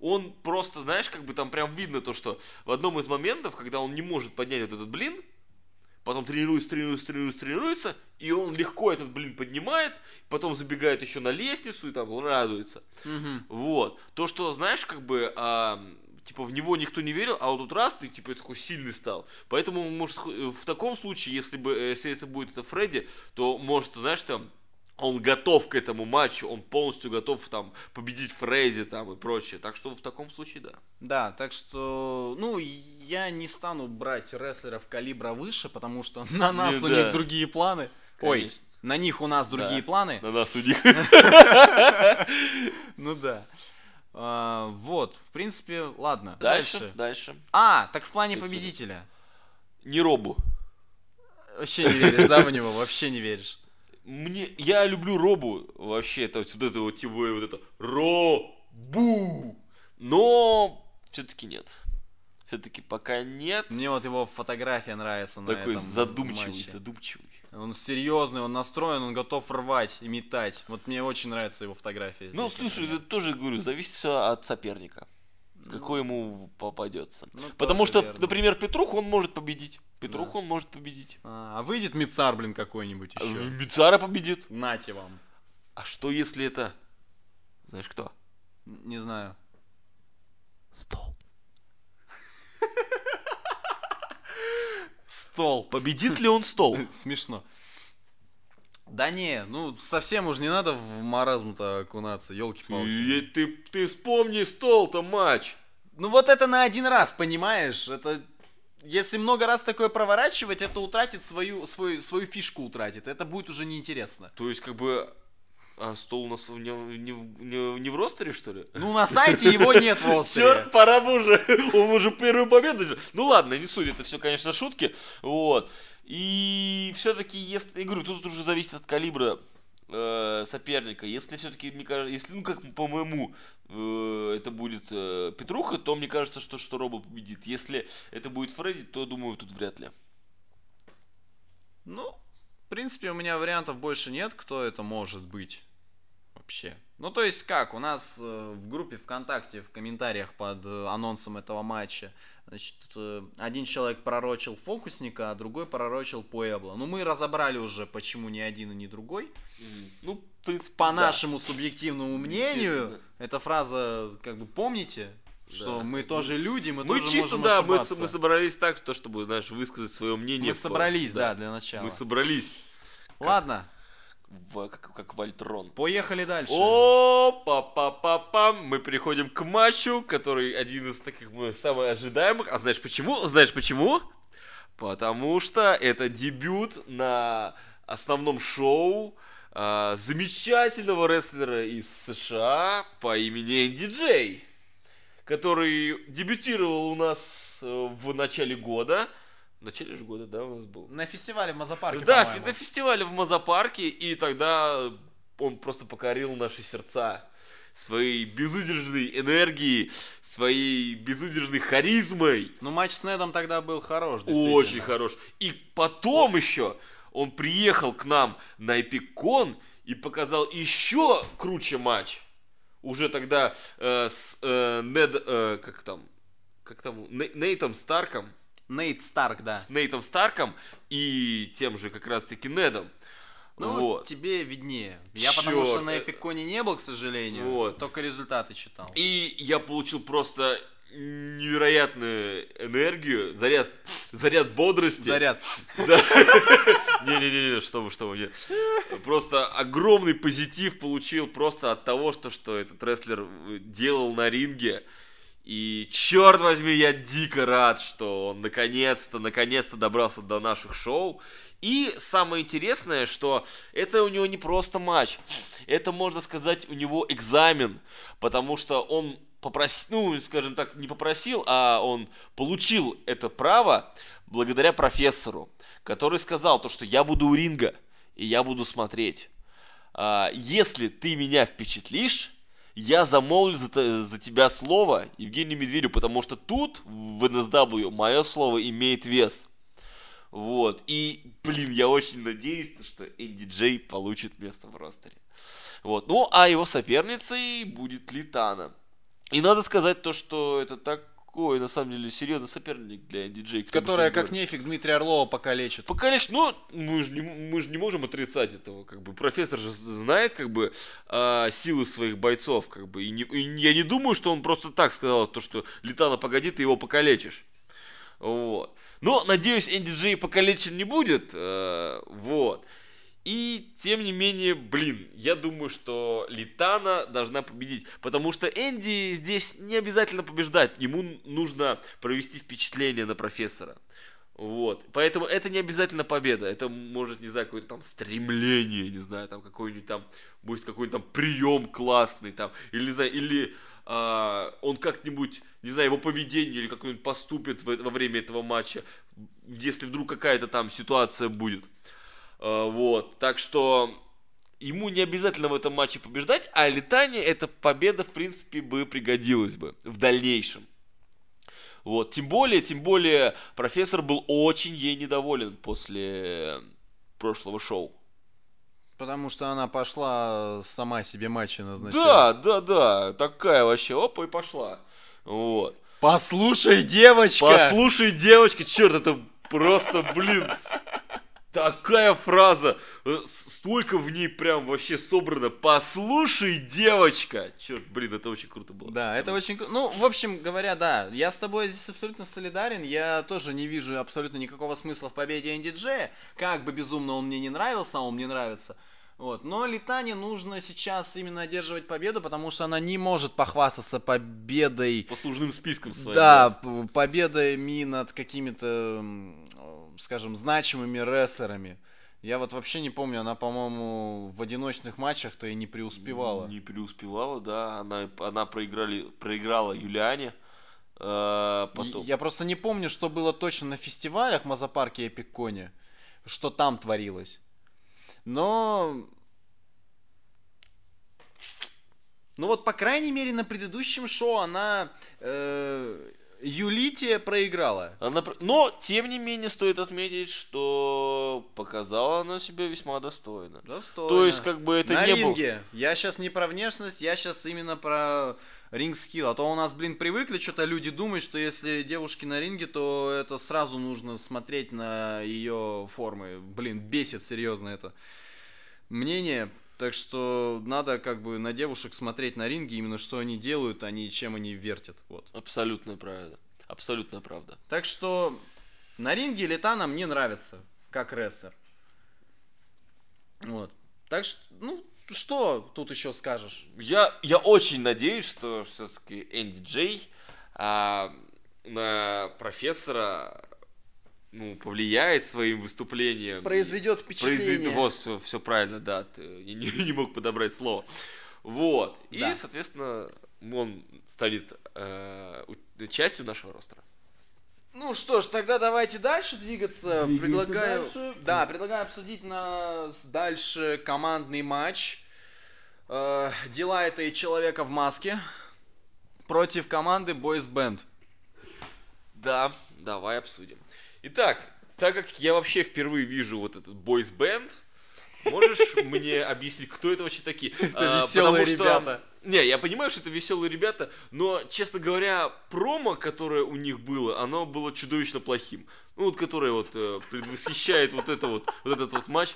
он просто, знаешь, как бы там прям видно то, что в одном из моментов, когда он не может поднять вот этот блин, потом тренируется, тренируется, тренируется, тренируется, и он легко этот блин поднимает, потом забегает еще на лестницу и там радуется. Угу. Вот. То, что, знаешь, как бы, а, типа, в него никто не верил, а вот тут раз ты, типа, такой сильный стал. Поэтому, может, э, в таком случае, если бы, э, если это будет это Фредди, то, может, знаешь, там, он готов к этому матчу, он полностью готов там победить Фредди там и прочее. Так что в таком случае да. Да, так что, ну, я не стану брать рестлеров калибра выше, потому что на нас не, у да. них другие планы. Конечно. Ой, на них у нас другие да. планы. На нас у них. Ну да. А, вот, в принципе, ладно. Дальше, дальше. А, так в плане победителя. Не Робу. Вообще не веришь, да, в него? Вообще не веришь мне, я люблю робу вообще, это вот это вот типа вот это робу, но все-таки нет. Все-таки пока нет. Мне вот его фотография нравится Такой на этом задумчивый, матче. задумчивый. Он серьезный, он настроен, он готов рвать и метать. Вот мне очень нравится его фотография. ну, слушай, это тоже, говорю, зависит все от соперника какой ему попадется. Ну, Потому что, верно. например, Петрух он может победить. Петрух да. он может победить. А, а выйдет Мицар, блин, какой-нибудь еще. А, Мицара победит. Нате вам. А что если это... Знаешь кто? Не знаю. Стол. Стол. Победит ли он стол? Смешно. Да не, ну совсем уж не надо в маразм-то окунаться, елки-палки. Ты, ты, ты вспомни стол-то матч. Ну вот это на один раз, понимаешь? Это если много раз такое проворачивать, это утратит свою, свою, свою фишку утратит. Это будет уже неинтересно. То есть, как бы а стол у нас не, не, не, не в ростере, что ли? Ну, на сайте его нет в ростере. Черт, пора уже. Он уже первую победу. Ну ладно, не суть, это все, конечно, шутки. Вот. И все-таки, если, я говорю, тут уже зависит от калибра э, соперника. Если все-таки, мне кажется, если, ну, как по моему, э, это будет э, Петруха, то мне кажется, что, что Робо победит. Если это будет Фредди, то, думаю, тут вряд ли. Ну, в принципе, у меня вариантов больше нет, кто это может быть вообще. Ну, то есть как, у нас э, в группе ВКонтакте, в комментариях под э, анонсом этого матча, значит, э, один человек пророчил фокусника, а другой пророчил Пуэбло. Ну, мы разобрали уже, почему ни один и ни другой. Ну, в принципе, по да. нашему субъективному мнению, эта фраза, как бы, помните, что да. мы тоже люди, мы, мы тоже чисто, можем да, ошибаться. Мы, мы собрались так, то, чтобы, знаешь, высказать свое мнение. Мы собрались, да, да, для начала. Мы собрались. Ладно. В, как, как Вольтрон. Поехали дальше. О, па па па пам Мы переходим к матчу, который один из таких самых ожидаемых. А знаешь почему? Знаешь почему? Потому что это дебют на основном шоу э, замечательного рестлера из США по имени Энди Джей который дебютировал у нас э, в начале года. В начале же года, да, у нас был. На фестивале в Мазопарке, Да, фе- на фестивале в Мазопарке, и тогда он просто покорил наши сердца своей безудержной энергией, своей безудержной харизмой. Ну, матч с Недом тогда был хорош, Очень хорош. И потом еще он приехал к нам на Эпикон и показал еще круче матч уже тогда э, с э, Нед, э, как там, как там, Нейтом Старком. Нейт Старк, да. С Нейтом Старком и тем же как раз-таки Недом. Ну, вот. тебе виднее. Я Черт. потому что на Эпиконе не был, к сожалению. Вот. Только результаты читал. И я получил просто невероятную энергию, заряд, заряд бодрости. Заряд. Не-не-не, что вы, что вы. нет Просто огромный позитив получил просто от того, что, что этот рестлер э, делал на ринге. И черт возьми, я дико рад, что он наконец-то, наконец-то добрался до наших шоу. И самое интересное, что это у него не просто матч. Это, можно сказать, у него экзамен. Потому что он попросил, ну, скажем так, не попросил, а он получил это право благодаря профессору, который сказал то, что я буду у ринга, и я буду смотреть. А, если ты меня впечатлишь, я замолвлю за, за тебя слово Евгению Медведю, потому что тут в NSW мое слово имеет вес. Вот. И, блин, я очень надеюсь, что Энди Джей получит место в ростере. Вот. Ну, а его соперницей будет Литана. И надо сказать то, что это такой, на самом деле, серьезный соперник для диджей. Которая, как говорит. нефиг, Дмитрия Орлова покалечит. Покалечит, ну, мы же, не, мы же не можем отрицать этого, как бы, профессор же знает, как бы, э, силы своих бойцов, как бы, и, не, и я не думаю, что он просто так сказал, то, что Литана, погоди, ты его покалечишь. Вот. Но, надеюсь, Энди Джей покалечен не будет, э, вот. И, тем не менее, блин, я думаю, что Литана должна победить. Потому что Энди здесь не обязательно побеждать. Ему нужно провести впечатление на профессора. Вот. Поэтому это не обязательно победа. Это может, не знаю, какое-то там стремление, не знаю, там какой-нибудь там, будет какой-нибудь там прием классный там. Или, не знаю, или а, он как-нибудь, не знаю, его поведение или как он поступит в, во время этого матча, если вдруг какая-то там ситуация будет. Э, вот, так что ему не обязательно в этом матче побеждать, а летание эта победа, в принципе, бы пригодилась бы в дальнейшем. Вот, тем более, тем более, профессор был очень ей недоволен после прошлого шоу. Потому что она пошла сама себе матчи назначать. Да, да, да, такая вообще, опа, и пошла. Вот. Послушай, девочка! Послушай, девочка, черт, это просто, блин, такая фраза, э, столько в ней прям вообще собрано. Послушай, девочка! Черт, блин, это очень круто было. Да, это очень круто. Ну, в общем говоря, да, я с тобой здесь абсолютно солидарен. Я тоже не вижу абсолютно никакого смысла в победе Энди Джея. Как бы безумно он мне не нравился, а он мне нравится. Вот. Но Литане нужно сейчас именно одерживать победу, потому что она не может похвастаться победой... Послужным списком своим. Да, да. победами над какими-то скажем, значимыми рестлерами. Я вот вообще не помню, она, по-моему, в одиночных матчах-то и не преуспевала. Не преуспевала, да. Она, она проиграли, проиграла Юлиане. Э, потом. Я, просто не помню, что было точно на фестивалях Мазапарке и Эпиконе, что там творилось. Но... Ну вот, по крайней мере, на предыдущем шоу она... Э, Юлития проиграла. Она... Но, тем не менее, стоит отметить, что показала она себя весьма достойно. Достойно. То есть, как бы это На не ринге. Был... Я сейчас не про внешность, я сейчас именно про ринг скилл. А то у нас, блин, привыкли, что-то люди думают, что если девушки на ринге, то это сразу нужно смотреть на ее формы. Блин, бесит серьезно это. Мнение так что надо как бы на девушек смотреть на ринге, именно что они делают, а не чем они вертят. Вот. Абсолютно правда. Абсолютно правда. Так что на ринге Литана мне нравится, как рестлер. Вот. Так что, ну, что тут еще скажешь? Я, я очень надеюсь, что все-таки Энди Джей а, на профессора ну, повлияет своим выступлением. Произведет впечатление. Произведет, вот, все, все правильно, да, ты, не, не мог подобрать слово. Вот, да. и, соответственно, он станет э, частью нашего ростера. Ну что ж, тогда давайте дальше двигаться. двигаться предлагаю, дальше. да, предлагаю обсудить на дальше командный матч. Э, дела это и человека в маске против команды Boys Band. Да, давай обсудим. Итак, так как я вообще впервые вижу вот этот бойс-бенд, можешь мне объяснить, кто это вообще такие? Это а, веселые ребята. Не, я понимаю, что это веселые ребята, но, честно говоря, промо, которое у них было, оно было чудовищно плохим. Ну, вот которое вот э, предвосхищает вот это вот, вот этот вот матч.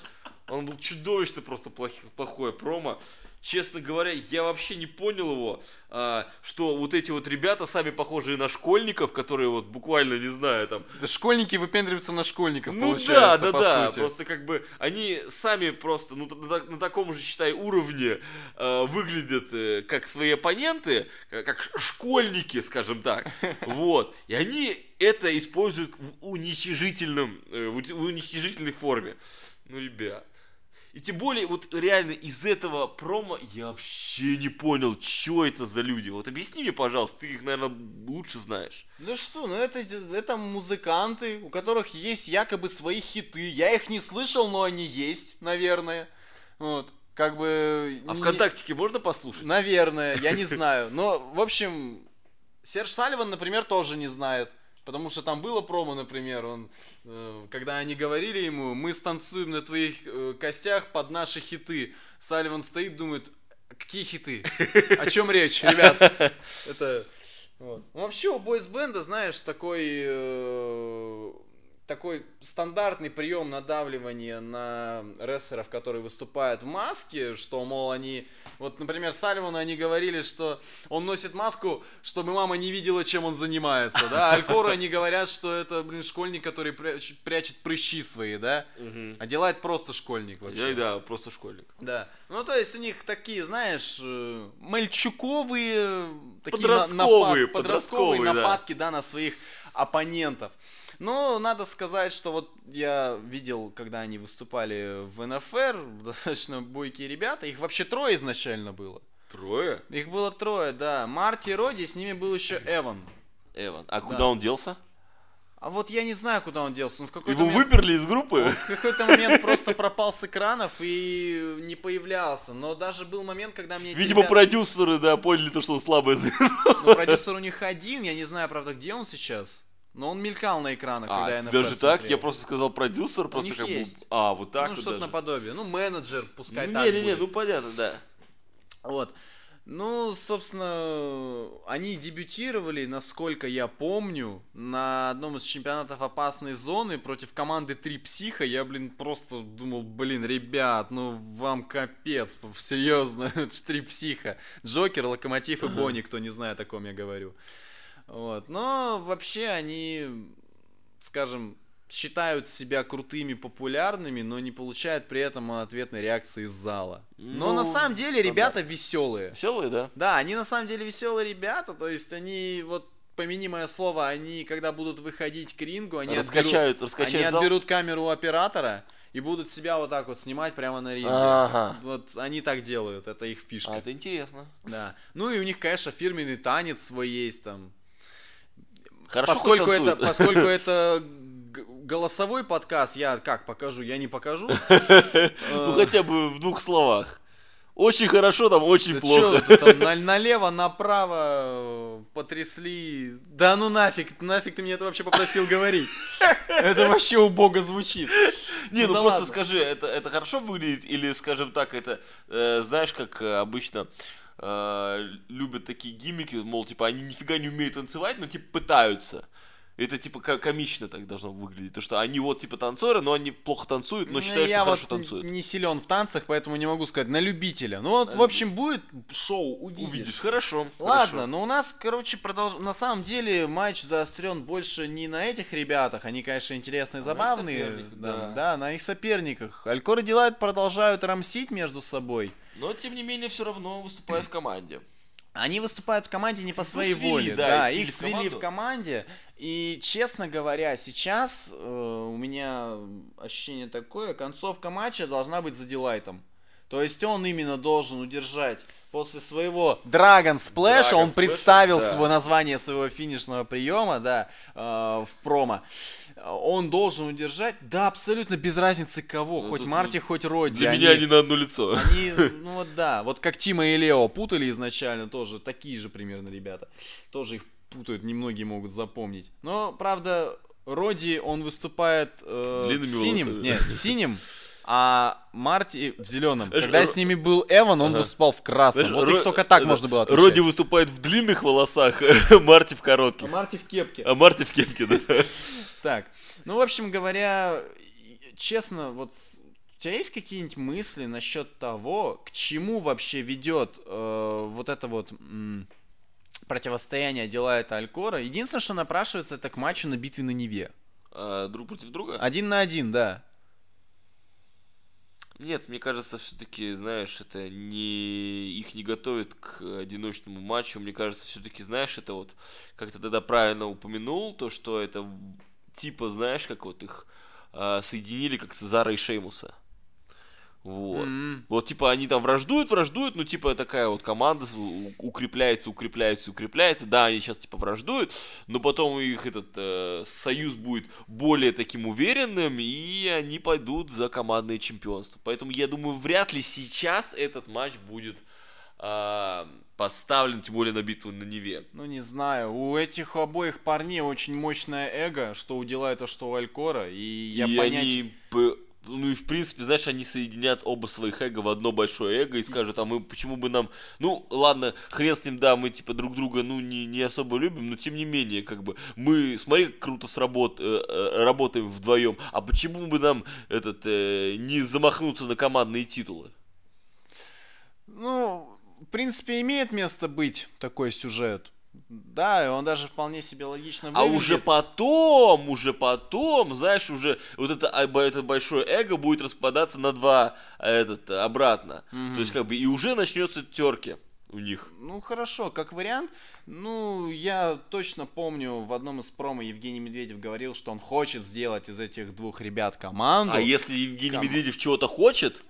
Он был чудовищно просто плохи, плохое промо. Честно говоря, я вообще не понял его, а, что вот эти вот ребята, сами похожие на школьников, которые вот буквально, не знаю, там... Да школьники выпендриваются на школьников, ну, получается, да, да, да, сути. просто как бы они сами просто ну, на, на таком же, считай, уровне э, выглядят э, как свои оппоненты, как школьники, скажем так, вот, и они это используют в уничижительном, э, в уничижительной форме. Ну, ребят. И тем более, вот реально из этого промо я вообще не понял, что это за люди. Вот объясни мне, пожалуйста, ты их, наверное, лучше знаешь. Да что, ну это, это музыканты, у которых есть якобы свои хиты. Я их не слышал, но они есть, наверное. Вот. Как бы... А не... ВКонтактике можно послушать? Наверное, я не знаю. Но, в общем, Серж Сальван, например, тоже не знает. Потому что там было промо, например, он, э, когда они говорили ему, мы станцуем на твоих э, костях под наши хиты. Салливан стоит, думает, какие хиты? О чем речь, ребят? Это... Вот. Вообще у бойсбенда, знаешь, такой э, такой стандартный прием надавливания на рестлеров, которые выступают в маске, что, мол, они... Вот, например, Сальмону они говорили, что он носит маску, чтобы мама не видела, чем он занимается, да? А Алькору они говорят, что это, блин, школьник, который прячет прыщи свои, да? А делает просто школьник вообще. да, просто школьник. Да. Ну, то есть у них такие, знаешь, э, мальчуковые... Такие подростковые, на, напад, подростковые, подростковые да. нападки, да, на своих оппонентов. Но ну, надо сказать, что вот я видел, когда они выступали в НФР, достаточно буйкие ребята. Их вообще трое изначально было. Трое? Их было трое, да. Марти Роди, с ними был еще Эван. Эван. А куда да. он делся? А вот я не знаю, куда он делся. Он в какой-то Его момент... выперли из группы? Он в какой-то момент просто пропал с экранов и не появлялся. Но даже был момент, когда мне... Видимо, тебя... продюсеры, да, поняли то, что он слабый. Ну, продюсер у них один, я не знаю, правда, где он сейчас. Но он мелькал на экранах, а, когда я на Даже смотрел. так? Я просто сказал продюсер, У просто как есть. бы... А, вот так Ну, вот что-то даже. наподобие. Ну, менеджер, пускай ну, так Не-не-не, будет. ну понятно, да. Вот. Ну, собственно, они дебютировали, насколько я помню, на одном из чемпионатов опасной зоны против команды Три Психа. Я, блин, просто думал, блин, ребят, ну вам капец, серьезно, это Три Психа. Джокер, Локомотив и Бонни, кто не знает, о ком я говорю. Вот. Но вообще они, скажем, считают себя крутыми, популярными, но не получают при этом ответной реакции из зала. Но ну, на самом деле ребята веселые. Веселые, да? Да, они на самом деле веселые ребята, то есть они вот помяни слово, они, когда будут выходить к рингу, они, раскачают, отберут, раскачают они зал. отберут камеру у оператора и будут себя вот так вот снимать прямо на ринге. Ага. Вот они так делают, это их фишка. А, это интересно. Да. Ну и у них, конечно, фирменный танец свой есть там. Хорошо, поскольку это, поскольку это голосовой подкаст, я как покажу, я не покажу. Э. Ну хотя бы в двух словах. Очень хорошо, там очень да плохо. Чё, там налево, направо э, потрясли. Да ну нафиг, нафиг ты мне это вообще попросил говорить. Это вообще убого звучит. Не, ну, ну просто скажи, это, это хорошо выглядит или, скажем так, это, э, знаешь, как обычно, Э, любят такие гиммики, мол, типа, они нифига не умеют танцевать, но, типа, пытаются. Это типа комично так должно выглядеть. То, что они вот типа танцоры, но они плохо танцуют, но ну, считают, ну, что вот хорошо танцуют. Не силен в танцах, поэтому не могу сказать. На любителя. Ну вот, на в общем, будет шоу, увидишь. Увидишь, хорошо. Ладно, хорошо. Ну, но у нас, короче, продолж... на самом деле матч заострен больше не на этих ребятах. Они, конечно, интересные, а забавные. На да, да. да, на их соперниках. Алькоры Дилайт продолжают рамсить между собой. Но, тем не менее, все равно выступая в команде. Они выступают в команде не по своей свели, воле, да, да их свели команду. в команде. И, честно говоря, сейчас э, у меня ощущение такое, концовка матча должна быть за Дилайтом. То есть он именно должен удержать после своего Dragon Splash, Dragon он Splash, представил да. свое название своего финишного приема, да, э, в промо. А он должен удержать, да, абсолютно без разницы кого, ну, хоть Марти, ну, хоть Роди Для они, меня они на одно лицо. Они, ну вот да, вот как Тима и Лео путали изначально тоже, такие же примерно ребята, тоже их путают, немногие могут запомнить. Но, правда, Роди, он выступает э, в синем, волосами. нет, в синем а Марти в зеленом. Э, Когда с ними был Эван, он выступал в красном. вот их только так можно было отличать. Роди выступает в длинных волосах, Марти в коротких. А Марти в кепке. А Марти в кепке, да. Так, ну, в общем говоря, честно, вот у тебя есть какие-нибудь мысли насчет того, к чему вообще ведет э, вот это вот м, противостояние дела это Алькора? Единственное, что напрашивается, это к матчу на битве на Неве. А, друг против друга? Один на один, да. Нет, мне кажется, все-таки, знаешь, это не их не готовит к одиночному матчу. Мне кажется, все-таки, знаешь, это вот, как ты тогда правильно упомянул, то, что это типа, знаешь, как вот их э, соединили как Сезара и Шеймуса. Вот. Mm-hmm. Вот, типа, они там враждуют, враждуют, ну, типа, такая вот команда укрепляется, укрепляется, укрепляется. Да, они сейчас, типа, враждуют, но потом их этот э, союз будет более таким уверенным, и они пойдут за командное чемпионство. Поэтому, я думаю, вряд ли сейчас этот матч будет э, поставлен, тем более на битву на Неве. Ну, не знаю. У этих обоих парней очень мощное эго, что у Дилайта, что у Алькора, и я и понять... Они ну и в принципе, знаешь, они соединят оба своих эго в одно большое эго и скажут, а мы почему бы нам, ну ладно, хрен с ним, да, мы типа друг друга, ну не, не особо любим, но тем не менее, как бы, мы, смотри, как круто сработ, э, э, работаем вдвоем, а почему бы нам этот, э, не замахнуться на командные титулы? Ну, в принципе, имеет место быть такой сюжет. Да, и он даже вполне себе логично выглядит. А уже потом, уже потом, знаешь, уже вот это, это большое эго будет распадаться на два а этот, обратно. mm То есть, как бы, и уже начнется терки у них. Ну, хорошо, как вариант. Ну, я точно помню, в одном из промо Евгений Медведев говорил, что он хочет сделать из этих двух ребят команду. А если Евгений Ком... Медведев чего-то хочет,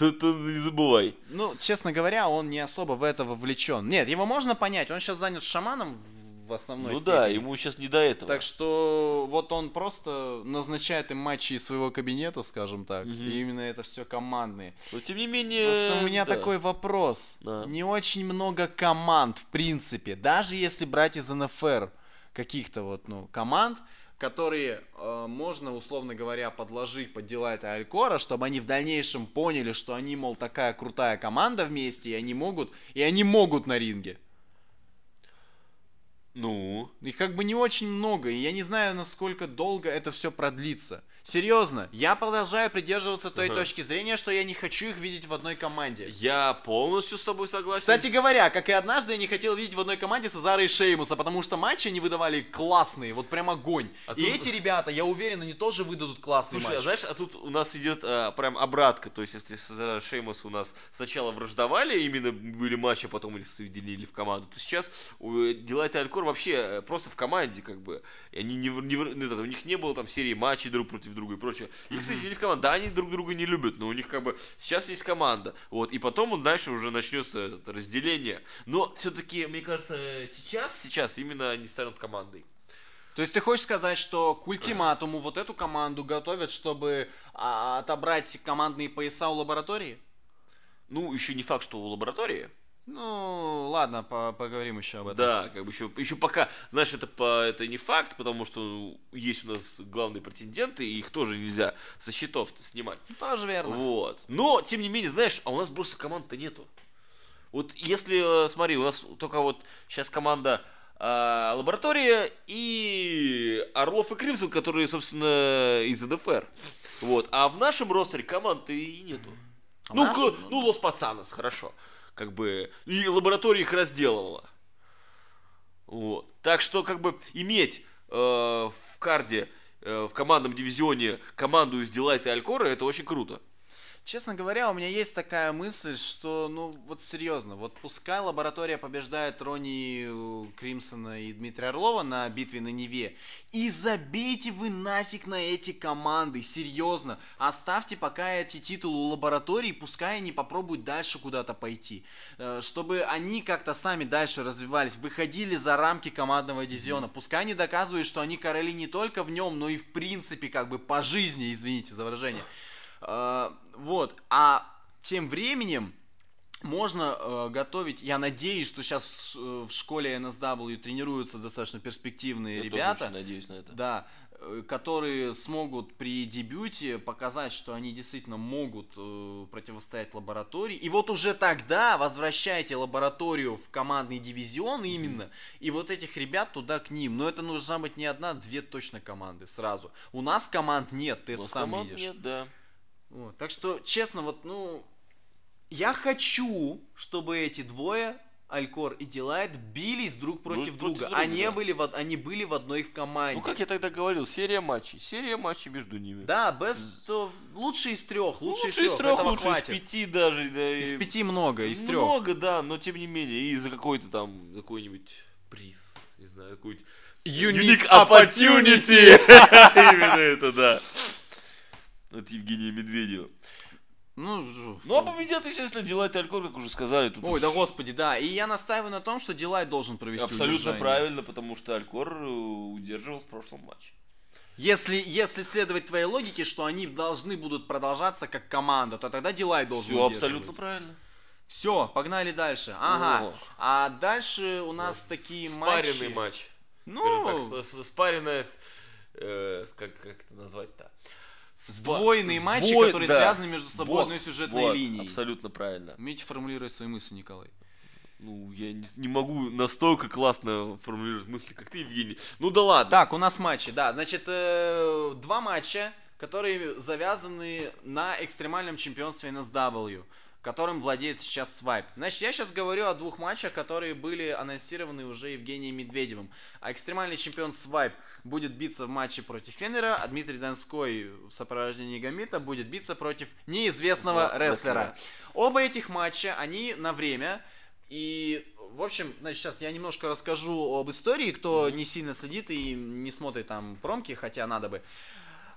ты, не забывай. Ну, честно говоря, он не особо в это вовлечен. Нет, его можно понять, он сейчас занят шаманом в основной ну степени. да, ему сейчас не до этого. Так что вот он просто назначает им матчи из своего кабинета, скажем так. Угу. И именно это все командные. Но тем не менее... Просто у меня да. такой вопрос. Да. Не очень много команд, в принципе. Даже если брать из НФР каких-то вот, ну, команд, которые э, можно, условно говоря, подложить под дела этого Алькора, чтобы они в дальнейшем поняли, что они, мол, такая крутая команда вместе, и они могут, и они могут на ринге. Ну? Их как бы не очень много, и я не знаю, насколько долго это все продлится. Серьезно, я продолжаю придерживаться той uh-huh. точки зрения, что я не хочу их видеть в одной команде. Я полностью с тобой согласен. Кстати говоря, как и однажды я не хотел видеть в одной команде Сазара и Шеймуса, потому что матчи они выдавали классные, вот прям огонь. А и тут... эти ребята, я уверен, они тоже выдадут классный Слушай, матч. А знаешь, а тут у нас идет а, прям обратка, то есть если Сазара и Шеймус у нас сначала враждовали, именно были матчи, а потом их соединили в команду, то сейчас у э, Дилайта Алькор вообще э, просто в команде как бы. И они не, не, у них не было там серии матчей друг против друга и прочее. И, кстати, у в команде да, они друг друга не любят, но у них как бы сейчас есть команда. Вот, и потом дальше уже начнется это разделение. Но все-таки, мне кажется, сейчас, сейчас именно они станут командой. То есть ты хочешь сказать, что к ультиматуму вот эту команду готовят, чтобы а, отобрать командные пояса у лаборатории? Ну, еще не факт, что у лаборатории. Ну, ладно, по поговорим еще об этом. Да, как бы еще, еще пока, знаешь, это, по, это не факт, потому что ну, есть у нас главные претенденты, и их тоже нельзя со счетов -то снимать. тоже верно. Вот. Но, тем не менее, знаешь, а у нас просто команд-то нету. Вот если, э, смотри, у нас только вот сейчас команда э, Лаборатория и Орлов и Кримсон, которые, собственно, из НФР. Вот. А в нашем ростере команд-то и нету. А ну, ну, ну, Лос Пацанос, хорошо как бы, и лаборатория их разделывала. Вот. Так что, как бы, иметь э, в карде, э, в командном дивизионе команду из Дилайта и Алькора, это очень круто. Честно говоря, у меня есть такая мысль, что, ну, вот серьезно, вот пускай лаборатория побеждает Рони э, Кримсона и Дмитрия Орлова на битве на Неве, и забейте вы нафиг на эти команды, серьезно, оставьте пока эти титулы у лаборатории, пускай они попробуют дальше куда-то пойти, э, чтобы они как-то сами дальше развивались, выходили за рамки командного дивизиона, пускай они доказывают, что они короли не только в нем, но и в принципе как бы по жизни, извините за выражение э, вот, а тем временем можно э, готовить, я надеюсь, что сейчас в, э, в школе NSW а тренируются достаточно перспективные я ребята. Тоже надеюсь на это. Да, э, которые смогут при дебюте показать, что они действительно могут э, противостоять лаборатории. И вот уже тогда возвращайте лабораторию в командный дивизион именно, mm-hmm. и вот этих ребят туда к ним. Но это нужно быть не одна, а две точно команды сразу. У нас команд нет, ты У это сам видишь. Нет, да. Вот. Так что, честно, вот, ну, я хочу, чтобы эти двое, Алькор и Дилайт, бились друг ну, против, ну, друга. против друга. Они, да. были в, они были в одной команде. Ну, как я тогда говорил, серия матчей. Серия матчей между ними. Да, best of... лучший из трех. Ну, лучший ну, из трех, из трех лучше хватит. из пяти даже. Да, и... Из пяти много, из трех. Много, да, но тем не менее. И за какой-то там, какой-нибудь приз, не знаю, какой-нибудь... Unique, Unique Opportunity! Именно это, да от Евгения Медведева. Ну, ну а победят, естественно, Дилайт и Алькор, как уже сказали. Тут Ой, уж... да господи, да. И я настаиваю на том, что Дилайт должен провести Абсолютно удержание. правильно, потому что Алькор э, удерживал в прошлом матче. Если, если следовать твоей логике, что они должны будут продолжаться как команда, то тогда Дилайт должен Все абсолютно правильно. Все, погнали дальше. Ага. О. А дальше у нас ну, такие спаренный матчи. Спаренный матч. Ну, так, спаренная, э, как, как это назвать-то? сдвоенные матчи, которые да. связаны между собой вот, одной сюжетной вот, линией. Абсолютно правильно. Уметь формулировать свои мысли, Николай. Ну, я не, не могу настолько классно формулировать мысли, как ты, Евгений. Ну да ладно. Так, у нас матчи, да. Значит, э, два матча, которые завязаны на экстремальном чемпионстве NSW которым владеет сейчас Свайп. Значит, я сейчас говорю о двух матчах, которые были анонсированы уже Евгением Медведевым. А экстремальный чемпион Свайп будет биться в матче против Феннера, а Дмитрий Донской в сопровождении Гамита будет биться против неизвестного рестлера. Оба этих матча, они на время... И, в общем, значит, сейчас я немножко расскажу об истории, кто не сильно следит и не смотрит там промки, хотя надо бы.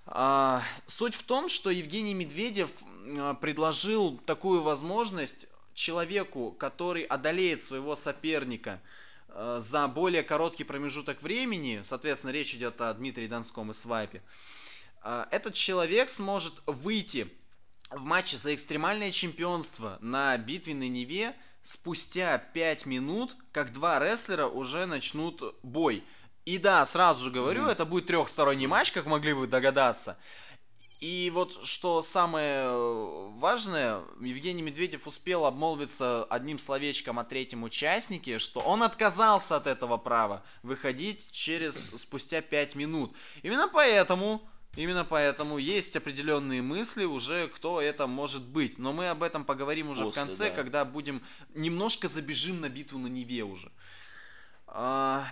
А, суть в том, что Евгений Медведев а, предложил такую возможность человеку, который одолеет своего соперника э, за более короткий промежуток времени, соответственно, речь идет о Дмитрии Донском и Свайпе, а, этот человек сможет выйти в матче за экстремальное чемпионство на битве на Неве спустя 5 минут, как два рестлера уже начнут бой. И да, сразу же говорю, mm-hmm. это будет трехсторонний матч, как могли вы догадаться. И вот что самое э, важное, Евгений Медведев успел обмолвиться одним словечком о третьем участнике, что он отказался от этого права выходить через спустя пять минут. Именно поэтому, именно поэтому есть определенные мысли уже, кто это может быть. Но мы об этом поговорим уже После, в конце, да. когда будем немножко забежим на битву на Неве уже. А,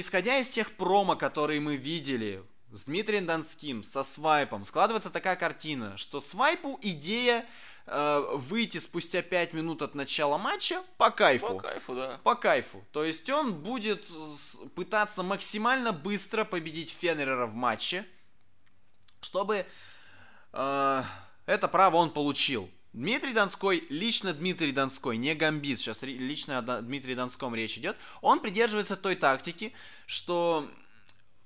Исходя из тех промо, которые мы видели с Дмитрием Донским, со свайпом, складывается такая картина, что свайпу идея э, выйти спустя 5 минут от начала матча по кайфу. По кайфу, да. По кайфу. То есть он будет пытаться максимально быстро победить Фенрера в матче, чтобы э, это право он получил. Дмитрий Донской, лично Дмитрий Донской, не гамбит, сейчас лично о Дмитрии Донском речь идет, он придерживается той тактики, что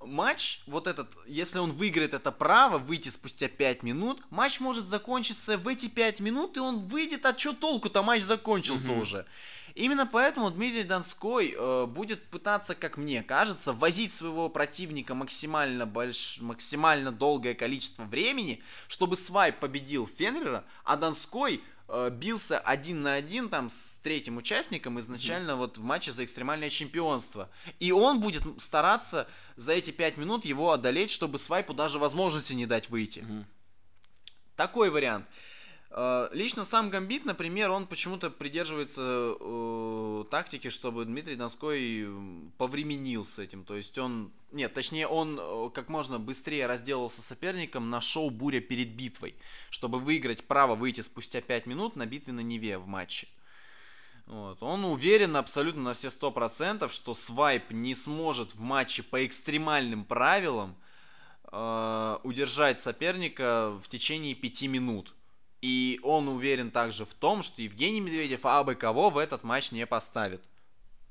матч, вот этот, если он выиграет это право, выйти спустя 5 минут, матч может закончиться в эти 5 минут, и он выйдет, а что толку-то, матч закончился угу. уже. Именно поэтому Дмитрий Донской э, будет пытаться, как мне кажется, возить своего противника максимально, больш... максимально долгое количество времени, чтобы Свайп победил Фенрера, а Донской э, бился один на один там с третьим участником изначально mm-hmm. вот в матче за экстремальное чемпионство. И он будет стараться за эти пять минут его одолеть, чтобы Свайпу даже возможности не дать выйти. Mm-hmm. Такой вариант. Э, лично сам Гамбит, например, он почему-то придерживается э, тактики, чтобы Дмитрий Донской повременил с этим. То есть он... Нет, точнее, он э, как можно быстрее разделался с соперником на шоу «Буря перед битвой», чтобы выиграть право выйти спустя 5 минут на битве на Неве в матче. Вот. Он уверен абсолютно на все 100%, что Свайп не сможет в матче по экстремальным правилам э, удержать соперника в течение 5 минут. И он уверен также в том, что Евгений Медведев абы кого в этот матч не поставит.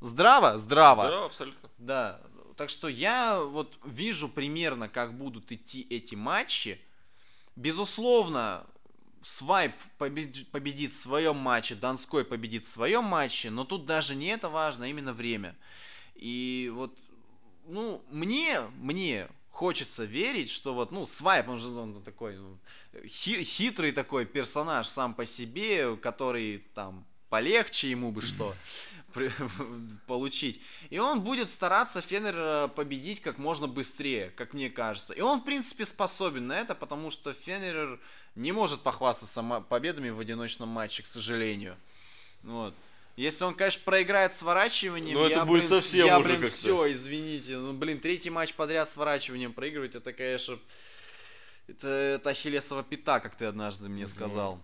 Здраво? Здраво. Здраво, абсолютно. Да. Так что я вот вижу примерно, как будут идти эти матчи. Безусловно, Свайп победит в своем матче, Донской победит в своем матче, но тут даже не это важно, а именно время. И вот, ну, мне, мне хочется верить, что вот, ну, Свайп, он же ну, он такой ну, хитрый такой персонаж сам по себе, который там полегче ему бы что получить. И он будет стараться Феннер э, победить как можно быстрее, как мне кажется. И он, в принципе, способен на это, потому что Феннер не может похвастаться победами в одиночном матче, к сожалению. Вот. Если он, конечно, проиграет сворачиванием, ну, это я, будет блин, совсем я, блин, все, извините. Ну, блин, третий матч подряд сворачиванием проигрывать, это, конечно, это, это ахиллесова пята, как ты однажды мне угу. сказал.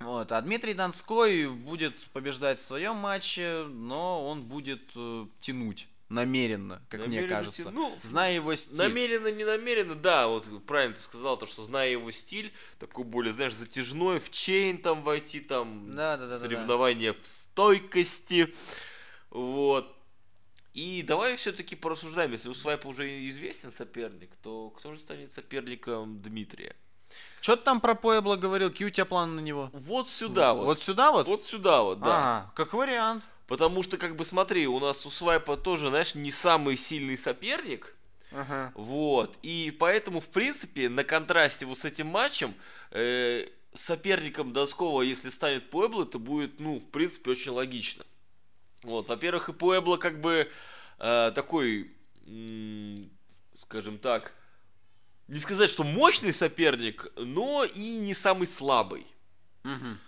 Вот. А Дмитрий Донской будет побеждать в своем матче, но он будет э, тянуть намеренно, как намеренно мне кажется. Ти... Ну, зная его стиль. Намеренно, не намеренно, да, вот правильно ты сказал, то, что зная его стиль, такой более, знаешь, затяжной, в чейн там войти, там да, да, да, соревнования да, да. в стойкости, вот. И давай все-таки порассуждаем, если у Свайпа уже известен соперник, то кто же станет соперником Дмитрия? Что ты там про Поэбла говорил? Какие у тебя планы на него? Вот сюда вот. Вот сюда вот? Вот сюда вот, да. Ага, как вариант. Потому что, как бы, смотри, у нас у Свайпа тоже, знаешь, не самый сильный соперник. Ага. Вот. И поэтому, в принципе, на контрасте вот с этим матчем э, соперником Доскова, если станет Пуэбло, это будет, ну, в принципе, очень логично. Вот. Во-первых, и Пуэбло, как бы, э, такой, м- скажем так, не сказать, что мощный соперник, но и не самый слабый. Угу.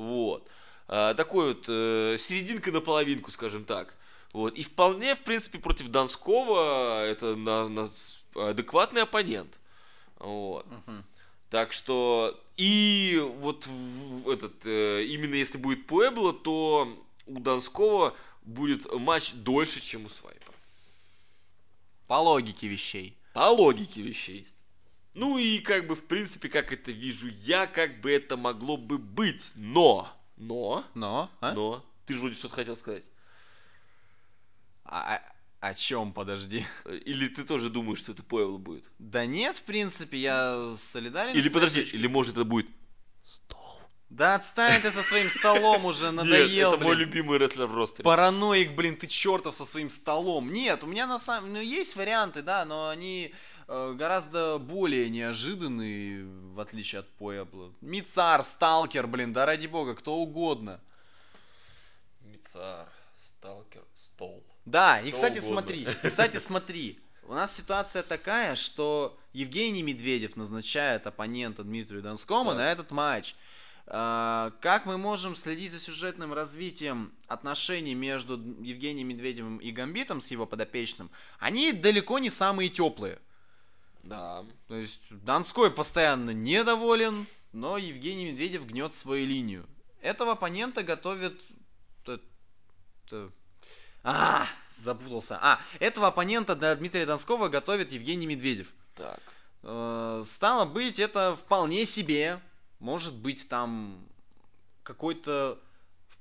Вот. Э, такой вот э, серединка на половинку, скажем так. Вот. И вполне, в принципе, против Донского это на, на адекватный оппонент. Вот. Угу. Так что и вот в этот э, именно если будет Пуэбло, то у Донского будет матч дольше, чем у Свайпа. По логике вещей. По логике вещей. Ну и как бы в принципе, как это вижу я, как бы это могло бы быть, но но. Но. А? Но. Ты же вроде что-то хотел сказать. А, а о чем, подожди? Э, или ты тоже думаешь, что это Пуэбло будет? Да нет, в принципе, я солидарен Или подожди, точкой. или может это будет стол? Да отстань ты со своим столом уже, надоел, Нет, это мой любимый рестлер в ростере. Параноик, блин, ты чертов со своим столом. Нет, у меня на самом... Ну, есть варианты, да, но они Э, гораздо более неожиданный в отличие от Пуэбло. Мицар, Сталкер, блин, да ради бога, кто угодно. Мицар, Сталкер, Стол. Да, и, кстати, угодно. смотри, кстати, смотри, у нас ситуация такая, что Евгений Медведев назначает оппонента Дмитрию Донскому да. на этот матч. А, как мы можем следить за сюжетным развитием отношений между Евгением Медведевым и Гамбитом с его подопечным? Они далеко не самые теплые. Да. То есть Донской постоянно недоволен, но Евгений Медведев гнет свою линию. Этого оппонента готовит... Э, э, а, запутался. А, этого оппонента для Дмитрия Донского готовит Евгений Медведев. Так. Э, стало быть, это вполне себе, может быть, там какой-то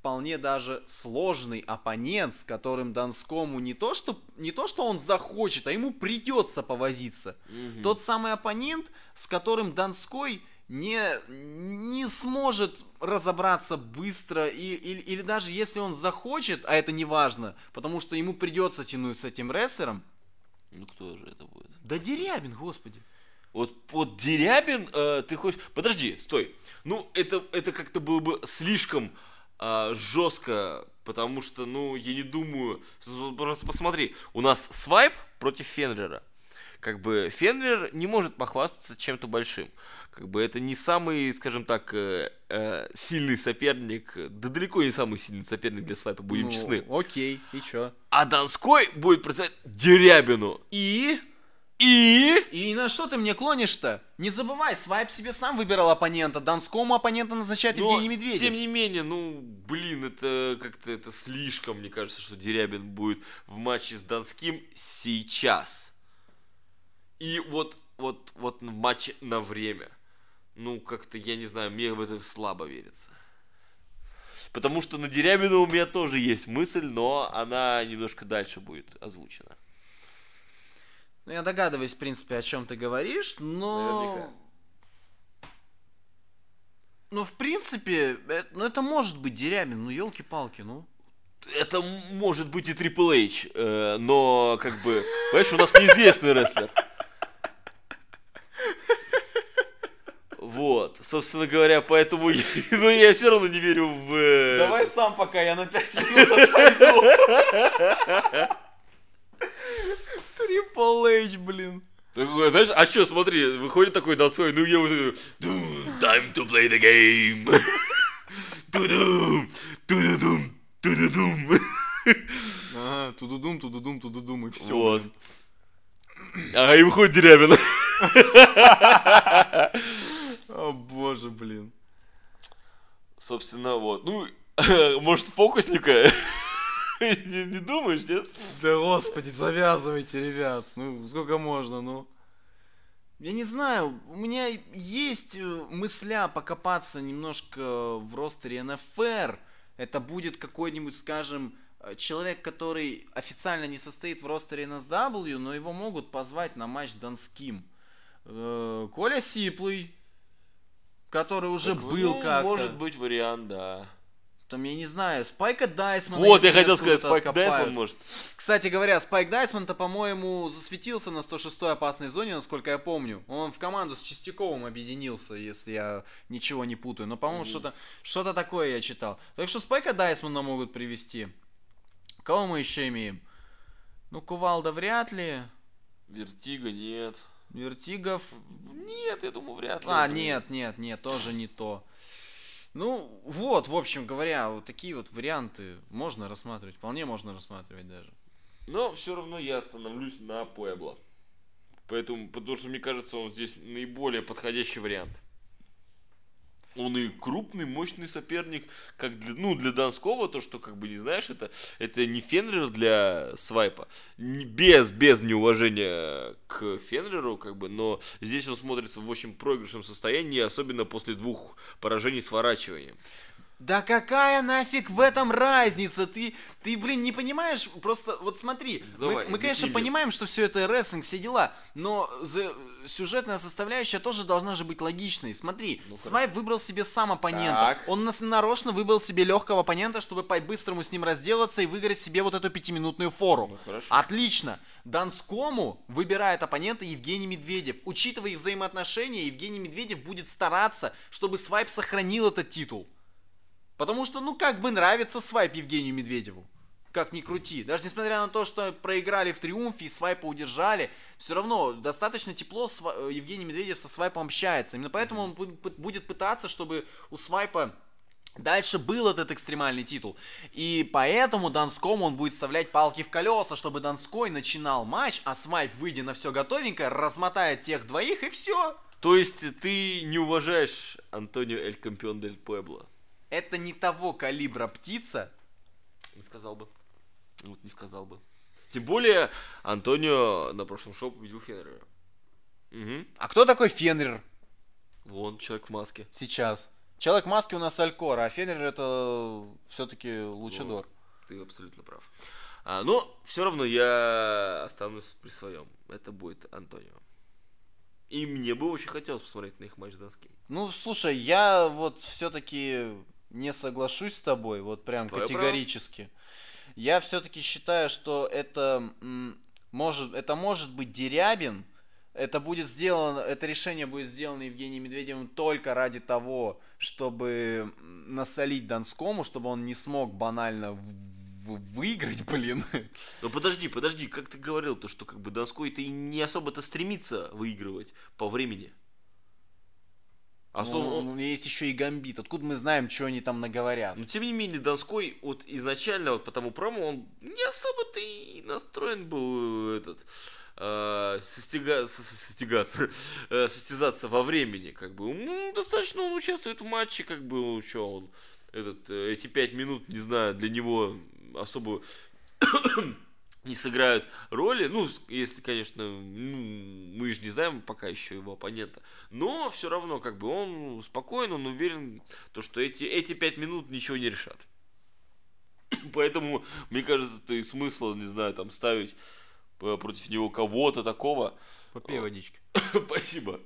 вполне даже сложный оппонент, с которым Донскому не то, что, не то, что он захочет, а ему придется повозиться. Угу. Тот самый оппонент, с которым Донской не, не сможет разобраться быстро, и, или, или даже если он захочет, а это не важно, потому что ему придется тянуть с этим рестлером. Ну кто же это будет? Да Дерябин, господи. Вот, вот Дерябин, э, ты хочешь... Подожди, стой. Ну, это, это как-то было бы слишком э, а, жестко, потому что, ну, я не думаю... Просто посмотри, у нас свайп против Фенрера. Как бы Фенрер не может похвастаться чем-то большим. Как бы это не самый, скажем так, э, э, сильный соперник, э, да далеко не самый сильный соперник для свайпа, будем ну, честны. Окей, и чё? А Донской будет противостоять Дерябину и... И? И на что ты мне клонишь-то? Не забывай, Свайп себе сам выбирал оппонента. Донскому оппонента назначает Но, Евгений Медведев. Тем не менее, ну, блин, это как-то это слишком, мне кажется, что Дерябин будет в матче с Донским сейчас. И вот, вот, вот в матче на время. Ну, как-то, я не знаю, мне в это слабо верится. Потому что на Дерябина у меня тоже есть мысль, но она немножко дальше будет озвучена. Ну, я догадываюсь, в принципе, о чем ты говоришь, но... Наверняка. Ну, в принципе, это, ну, это может быть Дерябин, ну, елки-палки, ну. Это может быть и Трипл Эйч, э, но, как бы, понимаешь, у нас неизвестный рестлер. Вот, собственно говоря, поэтому я, ну, я все равно не верю в... Э, Давай сам пока, я на 5 минут отойду. Трипл Эйч, блин. Знаешь, а что, смотри, выходит такой донской, ну я вот. Time to play the game. Ту-дум, ту-дум, ту-дум. Ага, ту-дум, ту-дум, ту-дум, и все. Вот. Ага, и выходит Дерябин. О боже, блин. Собственно, вот. Ну, может, фокусника? не, не думаешь, нет? Да господи, завязывайте, ребят. Ну, сколько можно, ну. Я не знаю, у меня есть э, мысля покопаться немножко в ростере НФР. Это будет какой-нибудь, скажем, э, человек, который официально не состоит в ростере NSW, но его могут позвать на матч Донским. Э, Коля Сиплый, который уже так, был ну, как-то. Может быть вариант, да. Там, я не знаю, Спайка Дайсмана. Вот, я хотел сказать, Спайк Дайсман может. Кстати говоря, Спайк Дайсман-то, по-моему, засветился на 106-й опасной зоне, насколько я помню. Он в команду с Чистяковым объединился, если я ничего не путаю. Но, по-моему, что-то что такое я читал. Так что Спайка Дайсмана могут привести. Кого мы еще имеем? Ну, Кувалда вряд ли. Вертига нет. Вертигов? Нет, я думаю, вряд ли. А, нет, нет, нет, тоже не то. Ну, вот, в общем говоря, вот такие вот варианты можно рассматривать, вполне можно рассматривать даже. Но все равно я остановлюсь на Пуэбло. Поэтому, потому что мне кажется, он здесь наиболее подходящий вариант он и крупный, мощный соперник, как для, ну, для Донского, то, что, как бы, не знаешь, это, это не фенрир для Свайпа, без, без неуважения к фенриру как бы, но здесь он смотрится в очень проигрышном состоянии, особенно после двух поражений сворачивания. Да какая нафиг в этом разница? Ты, ты блин, не понимаешь? Просто вот смотри, ну, Давай, мы, мы, конечно, понимаем, что все это рестлинг, все дела, но за, сюжетная составляющая тоже должна же быть логичной. Смотри, ну Свайп выбрал себе сам оппонента. Так. Он нарочно выбрал себе легкого оппонента, чтобы по-быстрому с ним разделаться и выиграть себе вот эту пятиминутную фору. Ну, хорошо. Отлично. Донскому выбирает оппонента Евгений Медведев. Учитывая их взаимоотношения, Евгений Медведев будет стараться, чтобы Свайп сохранил этот титул. Потому что, ну, как бы нравится свайп Евгению Медведеву. Как ни крути. Даже несмотря на то, что проиграли в триумфе и свайпа удержали, все равно достаточно тепло сва- э, Евгений Медведев со свайпом общается. Именно поэтому он будет пытаться, чтобы у свайпа Дальше был этот экстремальный титул. И поэтому Донскому он будет вставлять палки в колеса, чтобы Донской начинал матч, а Свайп, выйдя на все готовенько, размотает тех двоих и все. То есть ты не уважаешь Антонио Эль Кампион Дель Пебло? это не того калибра птица. Не сказал бы. Вот не сказал бы. Тем более, Антонио на прошлом шоу победил Фенрера. Угу. А кто такой Фенрер? Вон, человек в маске. Сейчас. Человек в маске у нас Алькор, а Фенрер это все-таки Лучидор. Вот, ты абсолютно прав. А, но ну, все равно я останусь при своем. Это будет Антонио. И мне бы очень хотелось посмотреть на их матч с Донским. Ну, слушай, я вот все-таки не соглашусь с тобой, вот прям Твое категорически. Право. Я все-таки считаю, что это может, это может быть Дерябин. Это будет сделано, это решение будет сделано Евгением Медведевым только ради того, чтобы насолить Донскому, чтобы он не смог банально выиграть, блин. Ну подожди, подожди, как ты говорил, то что как бы донской ты не особо-то стремится выигрывать по времени. Особенно, ну, он... есть еще и Гамбит. Откуда мы знаем, что они там наговорят? Но, ну, тем не менее, Донской вот изначально вот по тому промо, он не особо-то и настроен был э, этот э, э, состязаться во времени, как бы. Ну, достаточно он участвует в матче, как бы, ну, что он, этот, э, эти пять минут, не знаю, для него особо не сыграют роли, ну, если, конечно, ну, мы же не знаем пока еще его оппонента, но все равно, как бы, он спокоен, он уверен, то, что эти, эти пять минут ничего не решат. Поэтому, мне кажется, то и смысла, не знаю, там, ставить э, против него кого-то такого. Попей водички. Спасибо.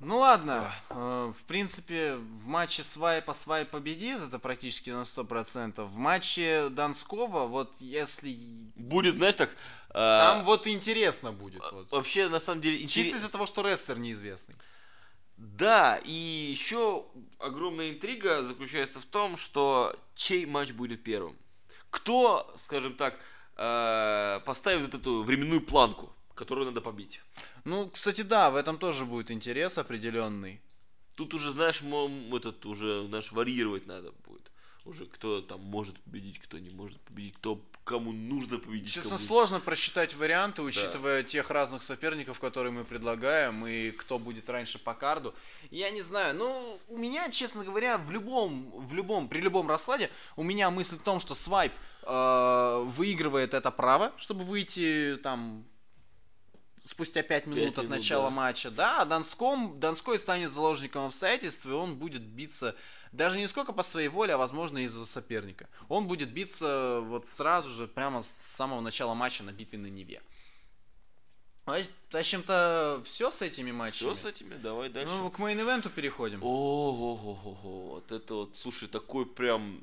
Ну ладно, э, в принципе, в матче Свайпа Свайп победит, это практически на 100%. В матче Донского, вот если... Будет, знаешь, так... Э, Там вот интересно будет. Э, вот. Вообще, на самом деле... Интерес... Чисто из-за того, что рестлер неизвестный. Да, и еще огромная интрига заключается в том, что чей матч будет первым. Кто, скажем так, поставит вот эту временную планку, которую надо побить. Ну, кстати, да, в этом тоже будет интерес определенный. Тут уже, знаешь, этот уже, знаешь, варьировать надо будет. Уже кто там может победить, кто не может победить, кто кому нужно победить. Честно, кому... сложно просчитать варианты, учитывая да. тех разных соперников, которые мы предлагаем, и кто будет раньше по карду. Я не знаю, ну, у меня, честно говоря, в любом, в любом, при любом раскладе, у меня мысль в том, что свайп э, выигрывает это право, чтобы выйти там спустя 5 минут 5 от минут, начала да. матча, да, а Донском, Донской станет заложником обстоятельств, и он будет биться даже не сколько по своей воле, а возможно из-за соперника. Он будет биться вот сразу же, прямо с самого начала матча на битве на Неве. В общем-то, все с этими матчами. Все с этими, давай дальше. Ну, к мейн-ивенту переходим. Ого-го-го, вот это вот, слушай, такой прям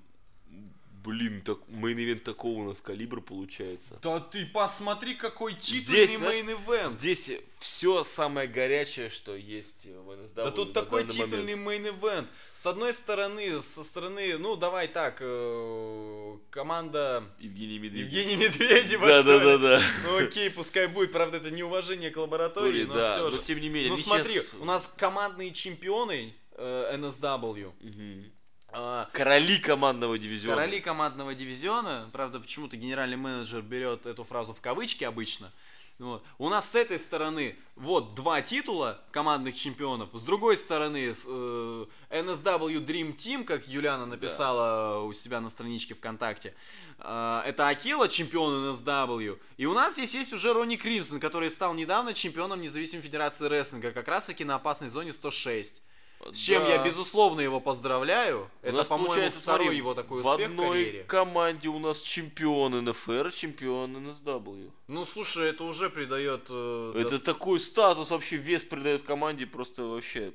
Блин, так мейн-ивент такого у нас калибра получается. Да ты посмотри, какой титульный мейн-ивент. Здесь все самое горячее, что есть в NSW. Да тут такой титульный мейн-ивент. С одной стороны, со стороны, ну давай так, э, команда... Евгений Медведев. Евгений Медведев, да, а да, да, да. Ну окей, пускай будет, правда, это неуважение к лаборатории, но все же. тем не менее. Ну смотри, у нас командные чемпионы э, NSW. Угу а, короли командного дивизиона. Короли командного дивизиона. Правда, почему-то генеральный менеджер берет эту фразу в кавычки обычно. Вот. У нас с этой стороны вот два титула командных чемпионов, с другой стороны с, э, NSW Dream Team, как Юлиана написала да. у себя на страничке ВКонтакте. Э, это Акила, чемпион NSW. И у нас здесь есть уже Ронни Кримсон, который стал недавно чемпионом независимой федерации рестлинга, как раз таки на опасной зоне 106. С чем да. я, безусловно, его поздравляю. У Это, по-моему, второй смотри, его такой успех в одной карьере. команде у нас чемпион НФР, чемпион NSW. Ну, слушай, это уже придает... Э, это дос... такой статус, вообще вес придает команде, просто вообще...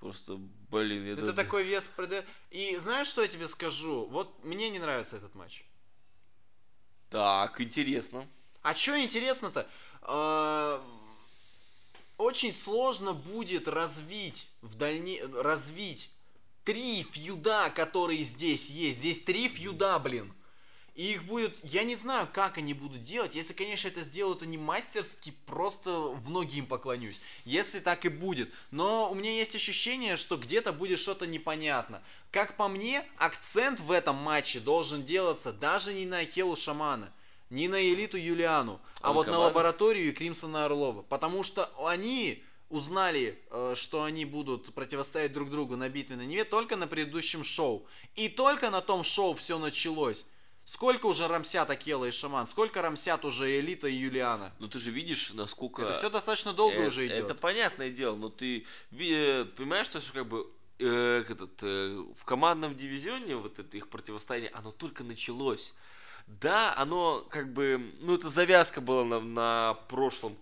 Просто, блин, я Это даже... такой вес придает... И знаешь, что я тебе скажу? Вот мне не нравится этот матч. Так, интересно. А что интересно-то? Э -э очень сложно будет развить в дальне... развить три фьюда, которые здесь есть. Здесь три фьюда, блин. И их будет... Я не знаю, как они будут делать. Если, конечно, это сделают они мастерски, просто в ноги им поклонюсь. Если так и будет. Но у меня есть ощущение, что где-то будет что-то непонятно. Как по мне, акцент в этом матче должен делаться даже не на Акелу Шамана не на элиту Юлиану, а, а вот на лабораторию и Кримсона Орлова. Потому что они узнали, э, что они будут противостоять друг другу на битве на Неве только на предыдущем шоу. И только на том шоу все началось. Сколько уже Рамсят Акела и Шаман? Сколько Рамсят уже Элита и Юлиана? Ну ты же видишь, насколько... Это все достаточно долго э- уже идет. Это понятное дело, но ты э, понимаешь, что как бы э, этот, э, в командном дивизионе вот это их противостояние, оно только началось. Да, оно как бы, ну это завязка была на, на прошлом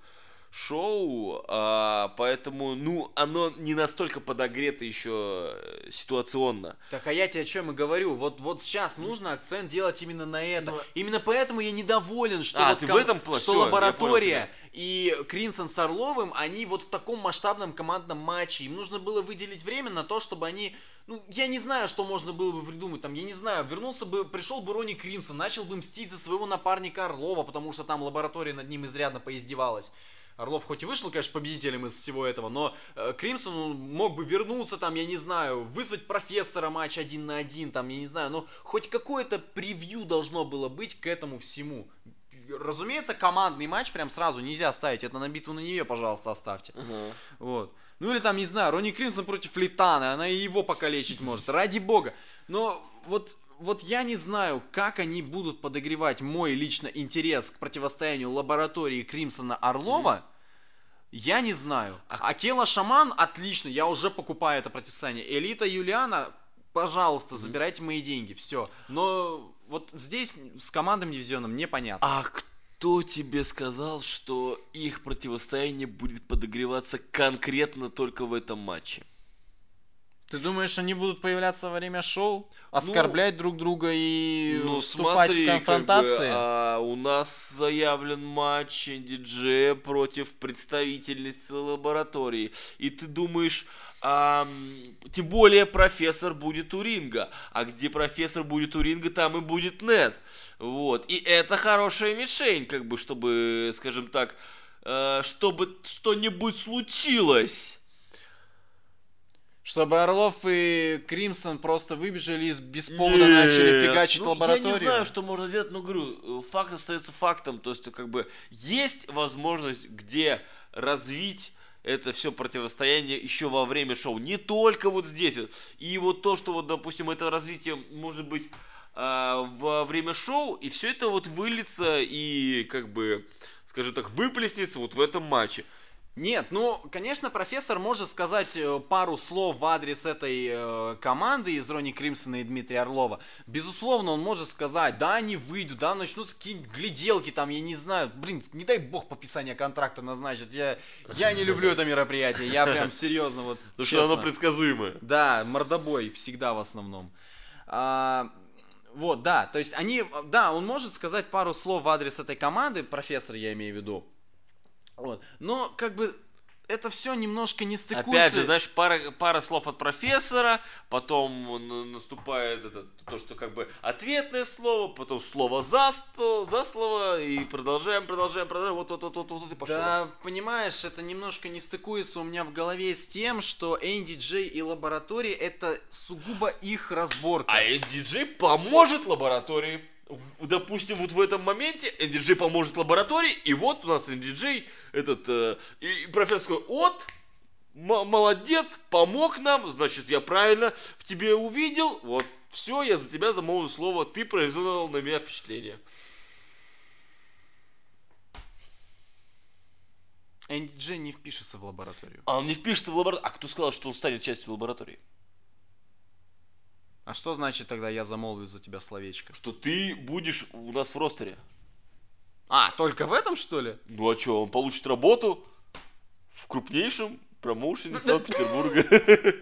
шоу, а, поэтому, ну, оно не настолько подогрето еще э, ситуационно. Так, а я тебе о чем и говорю, вот, вот сейчас нужно акцент делать именно на это. Но... Ну, именно поэтому я недоволен, что, а, вот ты ком... в этом что Все, лаборатория и Кринсон с Орловым, они вот в таком масштабном командном матче, им нужно было выделить время на то, чтобы они ну, я не знаю, что можно было бы придумать. Там, я не знаю, вернулся бы, пришел бы Ронни Кримсон, начал бы мстить за своего напарника Орлова, потому что там лаборатория над ним изрядно поиздевалась. Орлов хоть и вышел, конечно, победителем из всего этого, но э, Кримсон мог бы вернуться там, я не знаю, вызвать профессора матч один на один, там, я не знаю, но хоть какое-то превью должно было быть к этому всему. Разумеется, командный матч прям сразу нельзя ставить. Это на битву на Неве, пожалуйста, оставьте. Uh-huh. Вот. Ну или там, не знаю, Ронни Кримсон против Литана, она и его покалечить может, ради бога. Но вот вот я не знаю, как они будут подогревать мой лично интерес к противостоянию лаборатории Кримсона Орлова. Я не знаю. А... Акела Шаман отлично, я уже покупаю это противостояние. Элита Юлиана, пожалуйста, забирайте мои деньги, все. Но вот здесь с командным дивизионом непонятно. А кто тебе сказал, что их противостояние будет подогреваться конкретно только в этом матче? Ты думаешь, они будут появляться во время шоу, ну, оскорблять ну, друг друга и ну, вступать смотри, в конфронтации? Как бы, а у нас заявлен матч диджея против представительницы лаборатории. И ты думаешь, а, тем более профессор будет у ринга. А где профессор будет у ринга, там и будет Нет. Вот. И это хорошая мишень, как бы, чтобы, скажем так, э, чтобы что-нибудь случилось. Чтобы Орлов и Кримсон просто выбежали и без повода Нет. начали фигачить ну, лабораторию. Я не знаю, что можно делать, но говорю, факт остается фактом. То есть, как бы, есть возможность, где развить это все противостояние еще во время шоу. Не только вот здесь. И вот то, что вот, допустим, это развитие может быть э, во время шоу, и все это вот выльется и, как бы, скажем так, выплеснется вот в этом матче. Нет, ну, конечно, профессор может сказать э, пару слов в адрес этой э, команды из Рони Кримсона и Дмитрия Орлова. Безусловно, он может сказать, да, они выйдут, да, начнут какие-нибудь гляделки там, я не знаю, блин, не дай бог подписание контракта назначит, я, я не люблю это мероприятие, я прям серьезно вот Потому что оно предсказуемое. Да, мордобой всегда в основном. А, вот, да, то есть они, да, он может сказать пару слов в адрес этой команды, профессор я имею в виду, вот. Но как бы это все немножко не стыкуется. Опять же, знаешь, пара, пара слов от профессора, потом наступает это, то, что как бы ответное слово, потом слово за, за слово, и продолжаем, продолжаем, продолжаем, вот, вот, вот, вот, вот, и пошло. Да, понимаешь, это немножко не стыкуется у меня в голове с тем, что Энди Джей и лаборатории это сугубо их разборка. А Энди Джей поможет лаборатории допустим, вот в этом моменте NDJ поможет лаборатории, и вот у нас NDJ, этот, э, и профессор от, молодец, помог нам, значит, я правильно в тебе увидел, вот, все, я за тебя замолвил слово, ты произвел на меня впечатление. NDJ не впишется в лабораторию. А он не впишется в лабораторию? А кто сказал, что он станет частью лаборатории? А что значит тогда я замолвлю за тебя словечко? Что ты будешь у нас в ростере. А, только в этом, что ли? Ну а что, он получит работу в крупнейшем промоушене ну, Санкт-Петербурга.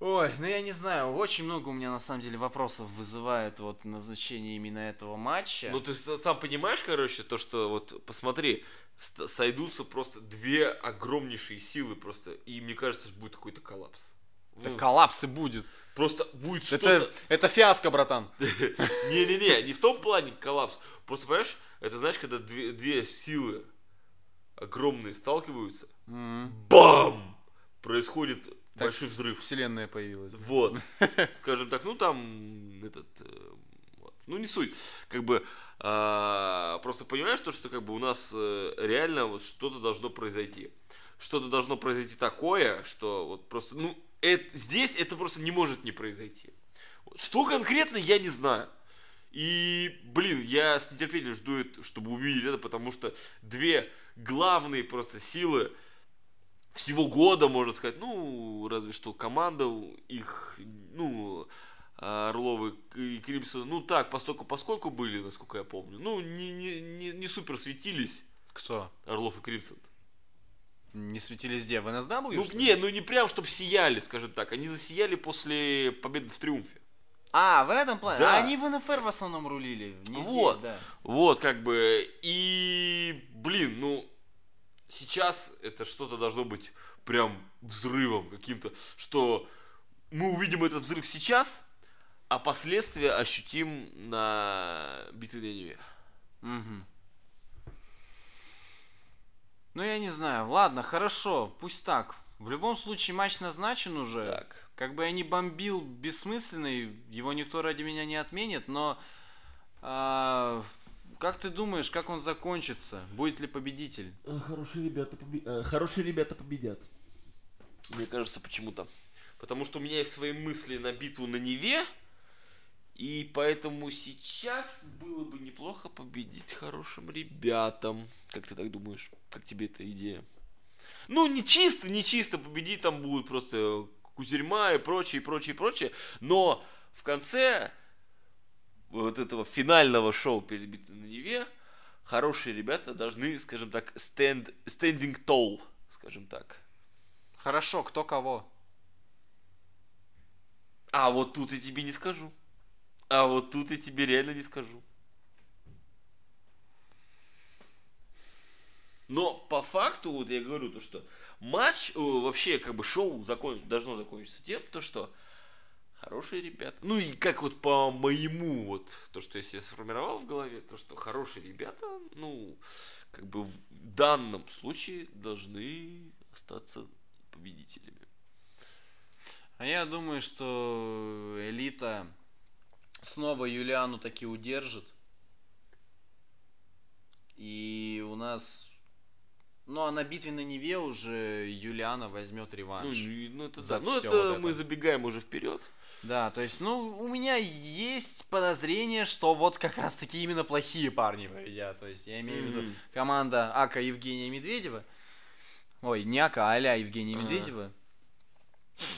Ой, ну я не знаю, очень много у меня на самом деле вопросов вызывает вот назначение именно этого матча. Ну ты сам понимаешь, короче, то, что вот посмотри, сойдутся просто две огромнейшие силы просто, и мне кажется, будет какой-то коллапс. Это ну, коллапс и будет. Просто будет что-то... Это, это фиаско, братан. Не-не-не, не в том плане коллапс. Просто, понимаешь, это знаешь, когда две, силы огромные сталкиваются, бам! Происходит большой взрыв. Вселенная появилась. Вот. Скажем так, ну там этот... Э, ну не суть. Как бы а, просто понимаешь то, что как бы у нас э, реально вот что-то должно произойти. Что-то должно произойти такое, что вот просто, ну, это, здесь это просто не может не произойти. Что конкретно, я не знаю. И, блин, я с нетерпением жду, это, чтобы увидеть это, потому что две главные просто силы всего года, можно сказать, ну, разве что команда их, ну, а, Орловы и Кримсон, ну так, постольку поскольку были, насколько я помню, ну, не, не, не, не супер светились. Кто? Орлов и Кримсон. Не светились где? В NSW? Ну, не, ну не прям, чтобы сияли, скажем так. Они засияли после победы в Триумфе. А, в этом плане? Да. А они в НФР в основном рулили. Не вот, здесь, да. вот, как бы. И, блин, ну, сейчас это что-то должно быть прям взрывом каким-то, что мы увидим этот взрыв сейчас, а последствия ощутим на битве на Угу. Ну, я не знаю. Ладно, хорошо, пусть так. В любом случае, матч назначен уже. Так. Как бы я не бомбил бессмысленный, его никто ради меня не отменит, но... Э, как ты думаешь, как он закончится? Будет ли победитель? Э, хорошие ребята, побе... Э, хорошие ребята победят. Мне кажется, почему-то. Потому что у меня есть свои мысли на битву на Неве, и поэтому сейчас было бы неплохо победить хорошим ребятам. Как ты так думаешь? Как тебе эта идея? Ну, не чисто, не чисто победить там будут просто Кузерьма и прочее, прочее, прочее. Но в конце вот этого финального шоу перед битвой на Неве хорошие ребята должны, скажем так, stand, standing tall, скажем так. Хорошо, кто кого? А вот тут я тебе не скажу. А вот тут я тебе реально не скажу. Но по факту, вот я говорю то, что матч, э, вообще как бы шоу закон, должно закончиться тем, то что хорошие ребята. Ну и как вот по моему вот, то, что я себе сформировал в голове, то, что хорошие ребята, ну, как бы в данном случае должны остаться победителями. А я думаю, что элита снова Юлиану таки удержит. И у нас... Ну, а на битве на Неве уже Юлиана возьмет реванш. Ну, ну это да. Ну, это, вот это мы забегаем уже вперед. Да, то есть, ну, у меня есть подозрение, что вот как раз-таки именно плохие парни победят. То есть, я имею mm-hmm. в виду команда Ака Евгения Медведева. Ой, не Ака, а Евгения а -а -а. Медведева.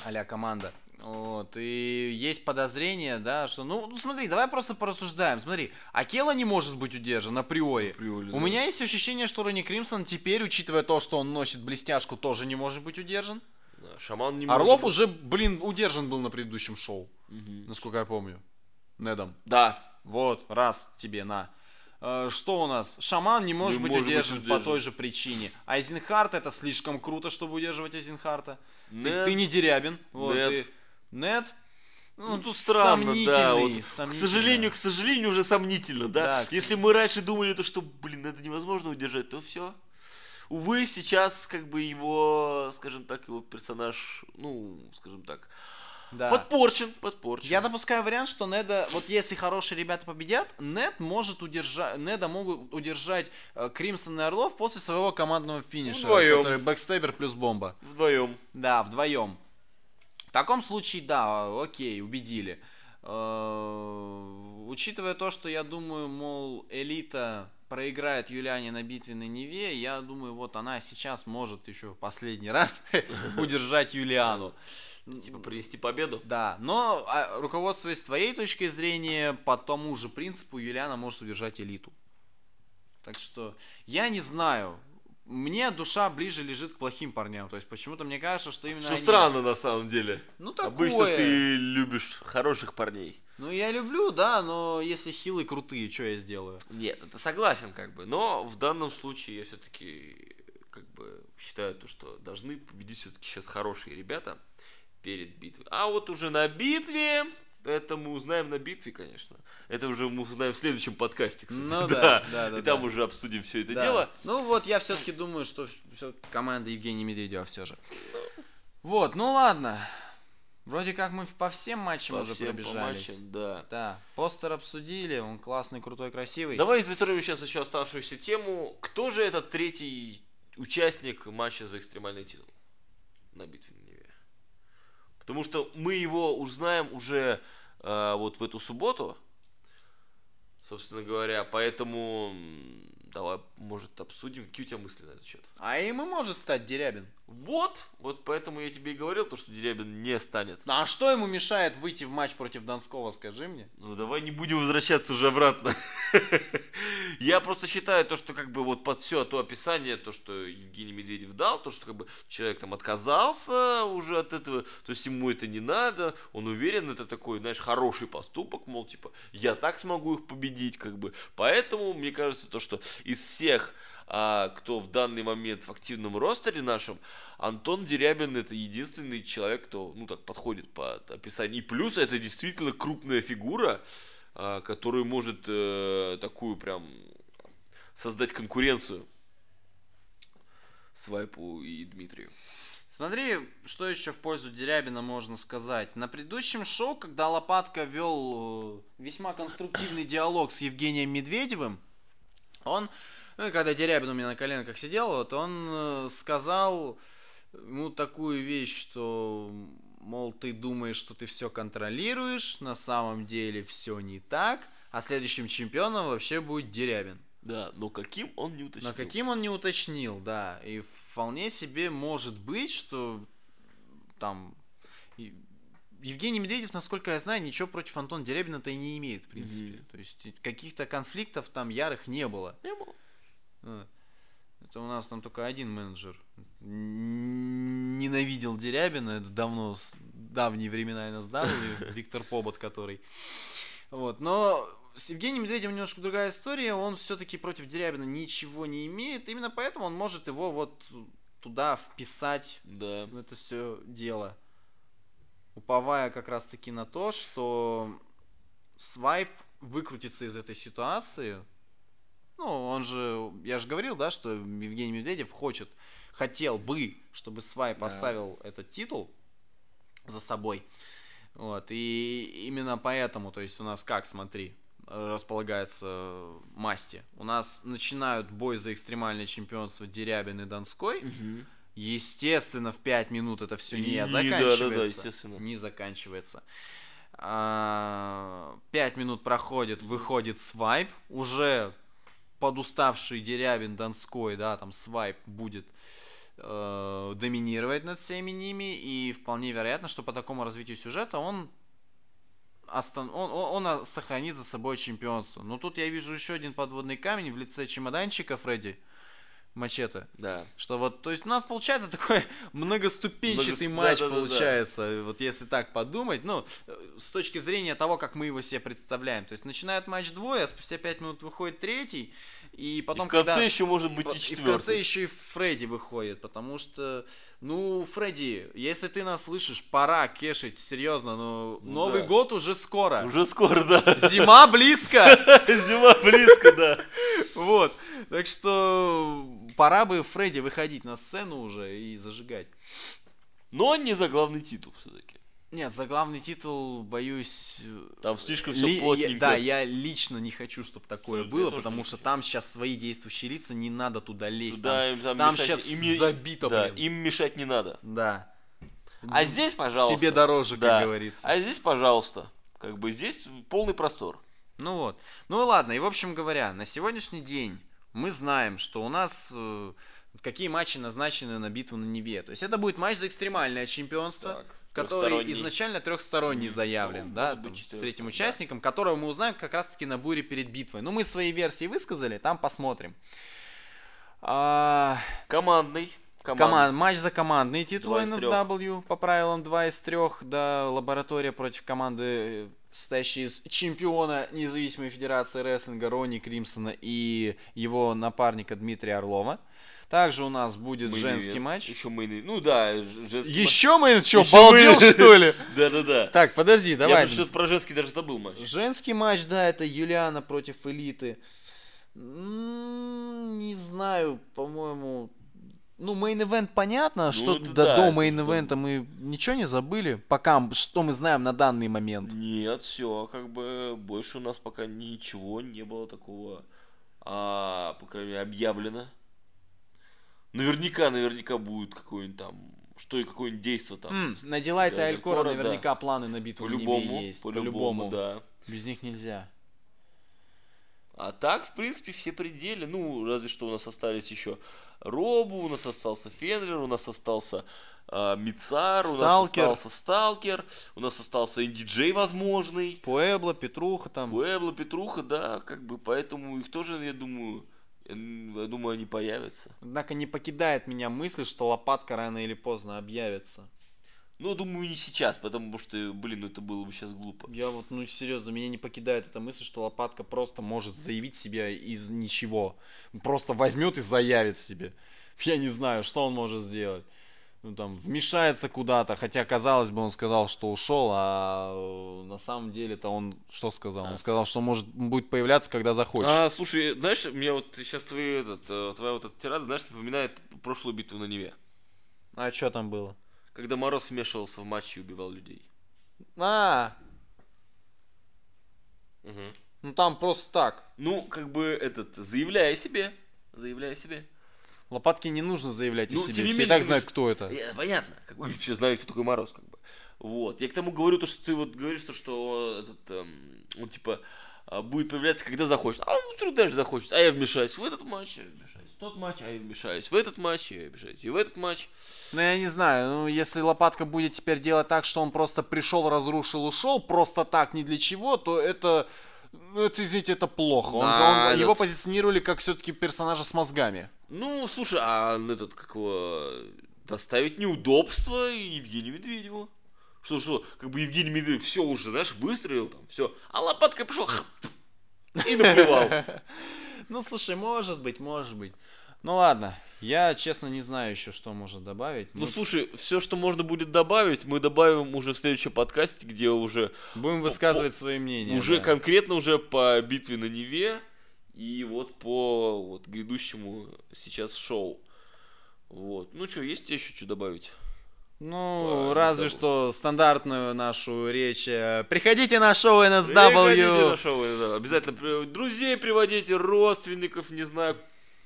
а команда. Вот, и есть подозрение, да, что, ну, ну, смотри, давай просто порассуждаем. Смотри, Акела не может быть удержан априори. априори У да. меня есть ощущение, что Ронни Кримсон теперь, учитывая то, что он носит блестяшку, тоже не может быть удержан. Да, шаман не Орлов может уже, блин, удержан был на предыдущем шоу, угу. насколько я помню. Недом. Да. Вот, раз, тебе, на. Э, что у нас? Шаман не может не быть может удержан быть по той же причине. Айзенхарт это слишком круто, чтобы удерживать Айзенхарта. Нет. Ты, ты не дерябин. Вот, Нет. И нет. Ну, тут странно, да. Вот, к сожалению, к сожалению, уже сомнительно, да. да Если мы раньше думали, то, что, блин, это невозможно удержать, то все. Увы, сейчас как бы его, скажем так, его персонаж, ну, скажем так, да. Подпорчен, подпорчен. Я допускаю вариант, что Неда, вот если хорошие ребята победят, Нед может удержать, Неда могут удержать э, Кримсон и Орлов после своего командного финиша, вдвоем. который Бэкстейбер плюс бомба. Вдвоем. Да, вдвоем таком случае, да, окей, убедили. Э, учитывая то, что я думаю, мол, элита проиграет Юлиане на битве на Неве, я думаю, вот она сейчас может еще последний раз удержать Юлиану. Типа принести победу? Да, но а, руководствуясь твоей точкой зрения, по тому же принципу Юлиана может удержать элиту. Так что я не знаю мне душа ближе лежит к плохим парням. То есть почему-то мне кажется, что именно. Что они... странно на самом деле. Ну такое. Обычно ты любишь хороших парней. Ну я люблю, да, но если хилы крутые, что я сделаю? Нет, это согласен как бы. Но в данном случае я все-таки как бы считаю то, что должны победить все-таки сейчас хорошие ребята перед битвой. А вот уже на битве это мы узнаем на битве, конечно. Это уже мы узнаем в следующем подкасте, кстати. Ну, да, да, да, И да, там да. уже обсудим все это да. дело. Ну вот, я все-таки думаю, что все команда Евгения Медведева все же. Вот, ну ладно. Вроде как мы по всем матчам по уже всем пробежались. По матчам, да. Да. Постер обсудили, он классный, крутой, красивый. Давай излитруем сейчас еще оставшуюся тему. Кто же этот третий участник матча за экстремальный титул на битве Потому что мы его узнаем уже э, вот в эту субботу, собственно говоря. Поэтому давай, может, обсудим. Какие у тебя мысли на этот счет? А им и может стать Дерябин. Вот, вот поэтому я тебе и говорил, то, что Дерябин не станет. Ну, а что ему мешает выйти в матч против Донского, скажи мне? Ну давай не будем возвращаться уже обратно. Я просто считаю то, что как бы вот под все то описание, то, что Евгений Медведев дал, то, что как бы человек там отказался уже от этого, то есть ему это не надо, он уверен, это такой, знаешь, хороший поступок, мол, типа, я так смогу их победить, как бы. Поэтому, мне кажется, то, что из всех а кто в данный момент в активном ростере нашем, Антон Дерябин это единственный человек, кто, ну так, подходит под описание И плюс это действительно крупная фигура, а, который может э, такую прям создать конкуренцию Свайпу и Дмитрию. Смотри, что еще в пользу Дерябина можно сказать. На предыдущем шоу, когда Лопатка вел э, весьма конструктивный диалог с Евгением Медведевым, он ну, и когда Дерябин у меня на коленках сидел, вот он э, сказал ему такую вещь, что, мол, ты думаешь, что ты все контролируешь, на самом деле все не так, а следующим чемпионом вообще будет Дерябин. Да, но каким он не уточнил. Но каким он не уточнил, да. И вполне себе может быть, что там Евгений Медведев, насколько я знаю, ничего против Антона Дерябина-то и не имеет, в принципе. Mm-hmm. То есть каких-то конфликтов там ярых не было. Не было. Это у нас там только один менеджер ненавидел Дерябина, это давно, с давние времена я нас дал, Виктор Побот, который. Вот, но с Евгением Медведем немножко другая история, он все-таки против Дерябина ничего не имеет, именно поэтому он может его вот туда вписать да. в это все дело. Уповая как раз-таки на то, что свайп выкрутится из этой ситуации, ну, он же, я же говорил, да, что Евгений Медведев хочет, хотел бы, чтобы Свай поставил да. этот титул за собой. Вот, и именно поэтому, то есть у нас как, смотри, располагается масти. У нас начинают бой за экстремальное чемпионство Дерябин и Донской. Угу. Естественно, в 5 минут это все не и, заканчивается. Да, да, да, естественно. Не заканчивается. А, 5 минут проходит, выходит свайп, уже подуставший Дерябин, Донской, да, там свайп будет э, доминировать над всеми ними, и вполне вероятно, что по такому развитию сюжета он Остан... Он, он, он сохранит за собой чемпионство. Но тут я вижу еще один подводный камень в лице чемоданчика Фредди. Э, Мачете. Да. Что вот, то есть у нас получается такой многоступенчатый Много... матч да, да, получается, да, да. вот если так подумать, ну, с точки зрения того, как мы его себе представляем. То есть начинает матч двое, а спустя пять минут выходит третий, и потом, и в конце когда... еще может быть и четвертый. И в конце еще и Фредди выходит, потому что, ну, Фредди, если ты нас слышишь, пора кешить, серьезно, но ну, ну Новый да. год уже скоро. Уже скоро, да. Зима близко. Зима близко, да. Вот, так что пора бы Фредди выходить на сцену уже и зажигать. Но не за главный титул все-таки. Нет, за главный титул, боюсь... Э, там слишком все ли... плотненько. Я, да, я лично не хочу, чтобы такое Нет, было, потому что там сейчас свои действующие лица, не надо туда лезть. Туда, там там, там мешать, сейчас им, забито, да, блин. Им мешать не надо. Да. А здесь, пожалуйста... Себе дороже, да. как говорится. А здесь, пожалуйста. Как бы здесь полный простор. Ну вот. Ну ладно, и в общем говоря, на сегодняшний день мы знаем, что у нас э, какие матчи назначены на битву на Неве. То есть это будет матч за экстремальное чемпионство. Так который изначально трехсторонний заявлен, ну, да, обычно, с третьим участником, да. которого мы узнаем как раз-таки на буре перед битвой. Ну, мы свои версии высказали, там посмотрим. А... Командный. Команд... Команд... Матч за командные титулы NSW по правилам 2 из 3, да, лаборатория против команды э, состоящий из чемпиона независимой федерации рестлинга Ронни Кримсона и его напарника Дмитрия Орлова. Также у нас будет мейн женский ивент. матч. Еще мейн Ну да, женский Еще матч. мейн? Что, обалдел, что ли? Да-да-да. Так, подожди, давай. Я что-то про женский даже забыл матч. Женский матч, да, это Юлиана против Элиты. М-м, не знаю, по-моему, ну, мейн-эвент понятно, ну, что до, да, до мейн-эвента мы ничего не забыли, пока что мы знаем на данный момент. Нет, все, как бы больше у нас пока ничего не было такого, а, по крайней мере, объявлено наверняка, наверняка будет какой-нибудь там что и какое-нибудь действие там. Mm, на дела это Алькора наверняка да. планы на битву по-любому, есть. По-любому, по да. Без них нельзя. А так, в принципе, все пределы. Ну, разве что у нас остались еще Робу, у нас остался Фенрир, у нас остался э, Мицар, Сталкер. у нас остался Сталкер, у нас остался Индиджей возможный. Пуэбло, Петруха там. Пуэбло, Петруха, да, как бы, поэтому их тоже, я думаю, я думаю, они появятся. Однако не покидает меня мысль, что лопатка рано или поздно объявится. Ну, думаю, не сейчас, потому что, блин, это было бы сейчас глупо. Я вот, ну, серьезно, меня не покидает эта мысль, что лопатка просто может заявить себя из ничего. Просто возьмет и заявит себе. Я не знаю, что он может сделать ну, там, вмешается куда-то, хотя, казалось бы, он сказал, что ушел, а э, на самом деле-то он что сказал? Он а. сказал, что может будет появляться, когда захочет. А, слушай, знаешь, мне вот сейчас твой этот, э, твоя вот эта тирада, знаешь, напоминает прошлую битву на Неве. А что там было? Когда Мороз вмешивался в матч и убивал людей. А! Угу. Ну там просто так. Ну, как бы этот, заявляя себе, заявляя себе. Лопатки не нужно заявлять ну, о себе. Все и так знают, кто это. Э, понятно. Как бы, все знают, кто такой Мороз, как бы. Вот. Я к тому говорю то, что ты вот говоришь, то, что э, этот, эм, он типа э, будет появляться, когда захочет. А он вдруг даже захочет. А я вмешаюсь в этот матч, я вмешаюсь в тот матч, а я вмешаюсь в этот матч, я вмешаюсь и в этот матч. Ну, я не знаю, ну, если Лопатка будет теперь делать так, что он просто пришел, разрушил, ушел, просто так, ни для чего, то это... Ну, это, извините, это плохо. Он, да, он, этот... Его позиционировали как все-таки персонажа с мозгами. Ну, слушай, а этот, как его, доставить неудобство Евгению Медведеву. Что, что, как бы Евгений Медведев все уже, знаешь, выстрелил там, все, а лопаткой пошел и наплевал. Ну, слушай, может быть, может быть. Ну ладно, я, честно, не знаю еще, что можно добавить. Ну, мы... слушай, все, что можно будет добавить, мы добавим уже в следующем подкасте, где уже... Будем высказывать по... свои мнения. Уже да. конкретно уже по битве на Неве, и вот по вот, грядущему сейчас шоу. Вот. Ну что, есть тебе еще что добавить? Ну, по разве что стандартную нашу речь. Э, Приходите на шоу NSW. Приходите на шоу NSW. Обязательно друзей приводите, родственников, не знаю,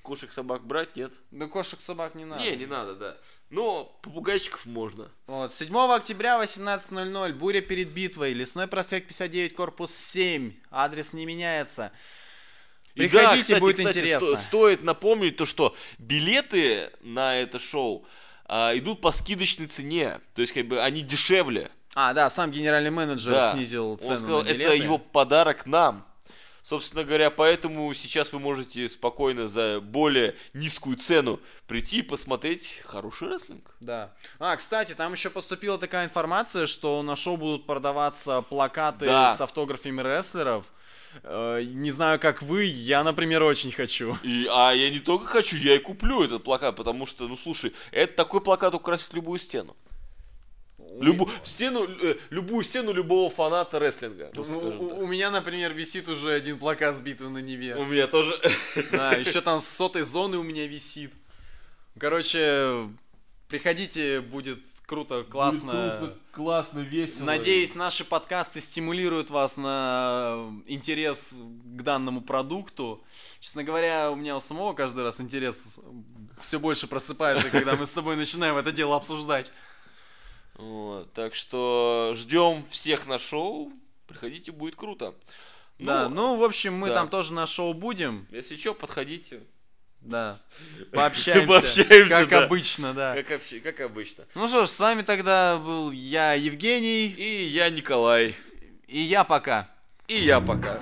кошек собак брать, нет? Да кошек собак не надо. Не, не надо, да. Но попугайчиков можно. Вот, 7 октября 18.00, буря перед битвой, Лесной проспект 59, корпус 7, адрес не меняется. Приходите, да, кстати, будет кстати, интересно. Сто, стоит напомнить то, что билеты на это шоу а, идут по скидочной цене. То есть, как бы они дешевле. А, да, сам генеральный менеджер да. снизил цену. Он сказал, на это его подарок нам. Собственно говоря, поэтому сейчас вы можете спокойно за более низкую цену прийти и посмотреть хороший рестлинг. Да. А, кстати, там еще поступила такая информация, что на шоу будут продаваться плакаты да. с автографами рестлеров. Э, не знаю, как вы, я, например, очень хочу. И, а я не только хочу, я и куплю этот плакат, потому что, ну слушай, это такой плакат украсит любую стену. Любу, стену, э, любую стену любого фаната рестлинга. Ну, ну у, у меня, например, висит уже один плакат с битвы на Неве. У меня тоже. Да, еще там с сотой зоны у меня висит. Короче, приходите, будет круто, классно. круто, классно, весело. Надеюсь, наши подкасты стимулируют вас на э, интерес к данному продукту. Честно говоря, у меня у самого каждый раз интерес все больше просыпается, когда мы с тобой начинаем это дело обсуждать. Вот, так что ждем всех на шоу. Приходите, будет круто. Да, ну, ну в общем, мы да. там тоже на шоу будем. Если что, подходите. Да. Пообщаемся. Пообщаемся как да. обычно, да. Как, общ... как обычно. Ну что ж, с вами тогда был я, Евгений. И я, Николай. И я пока. И я пока.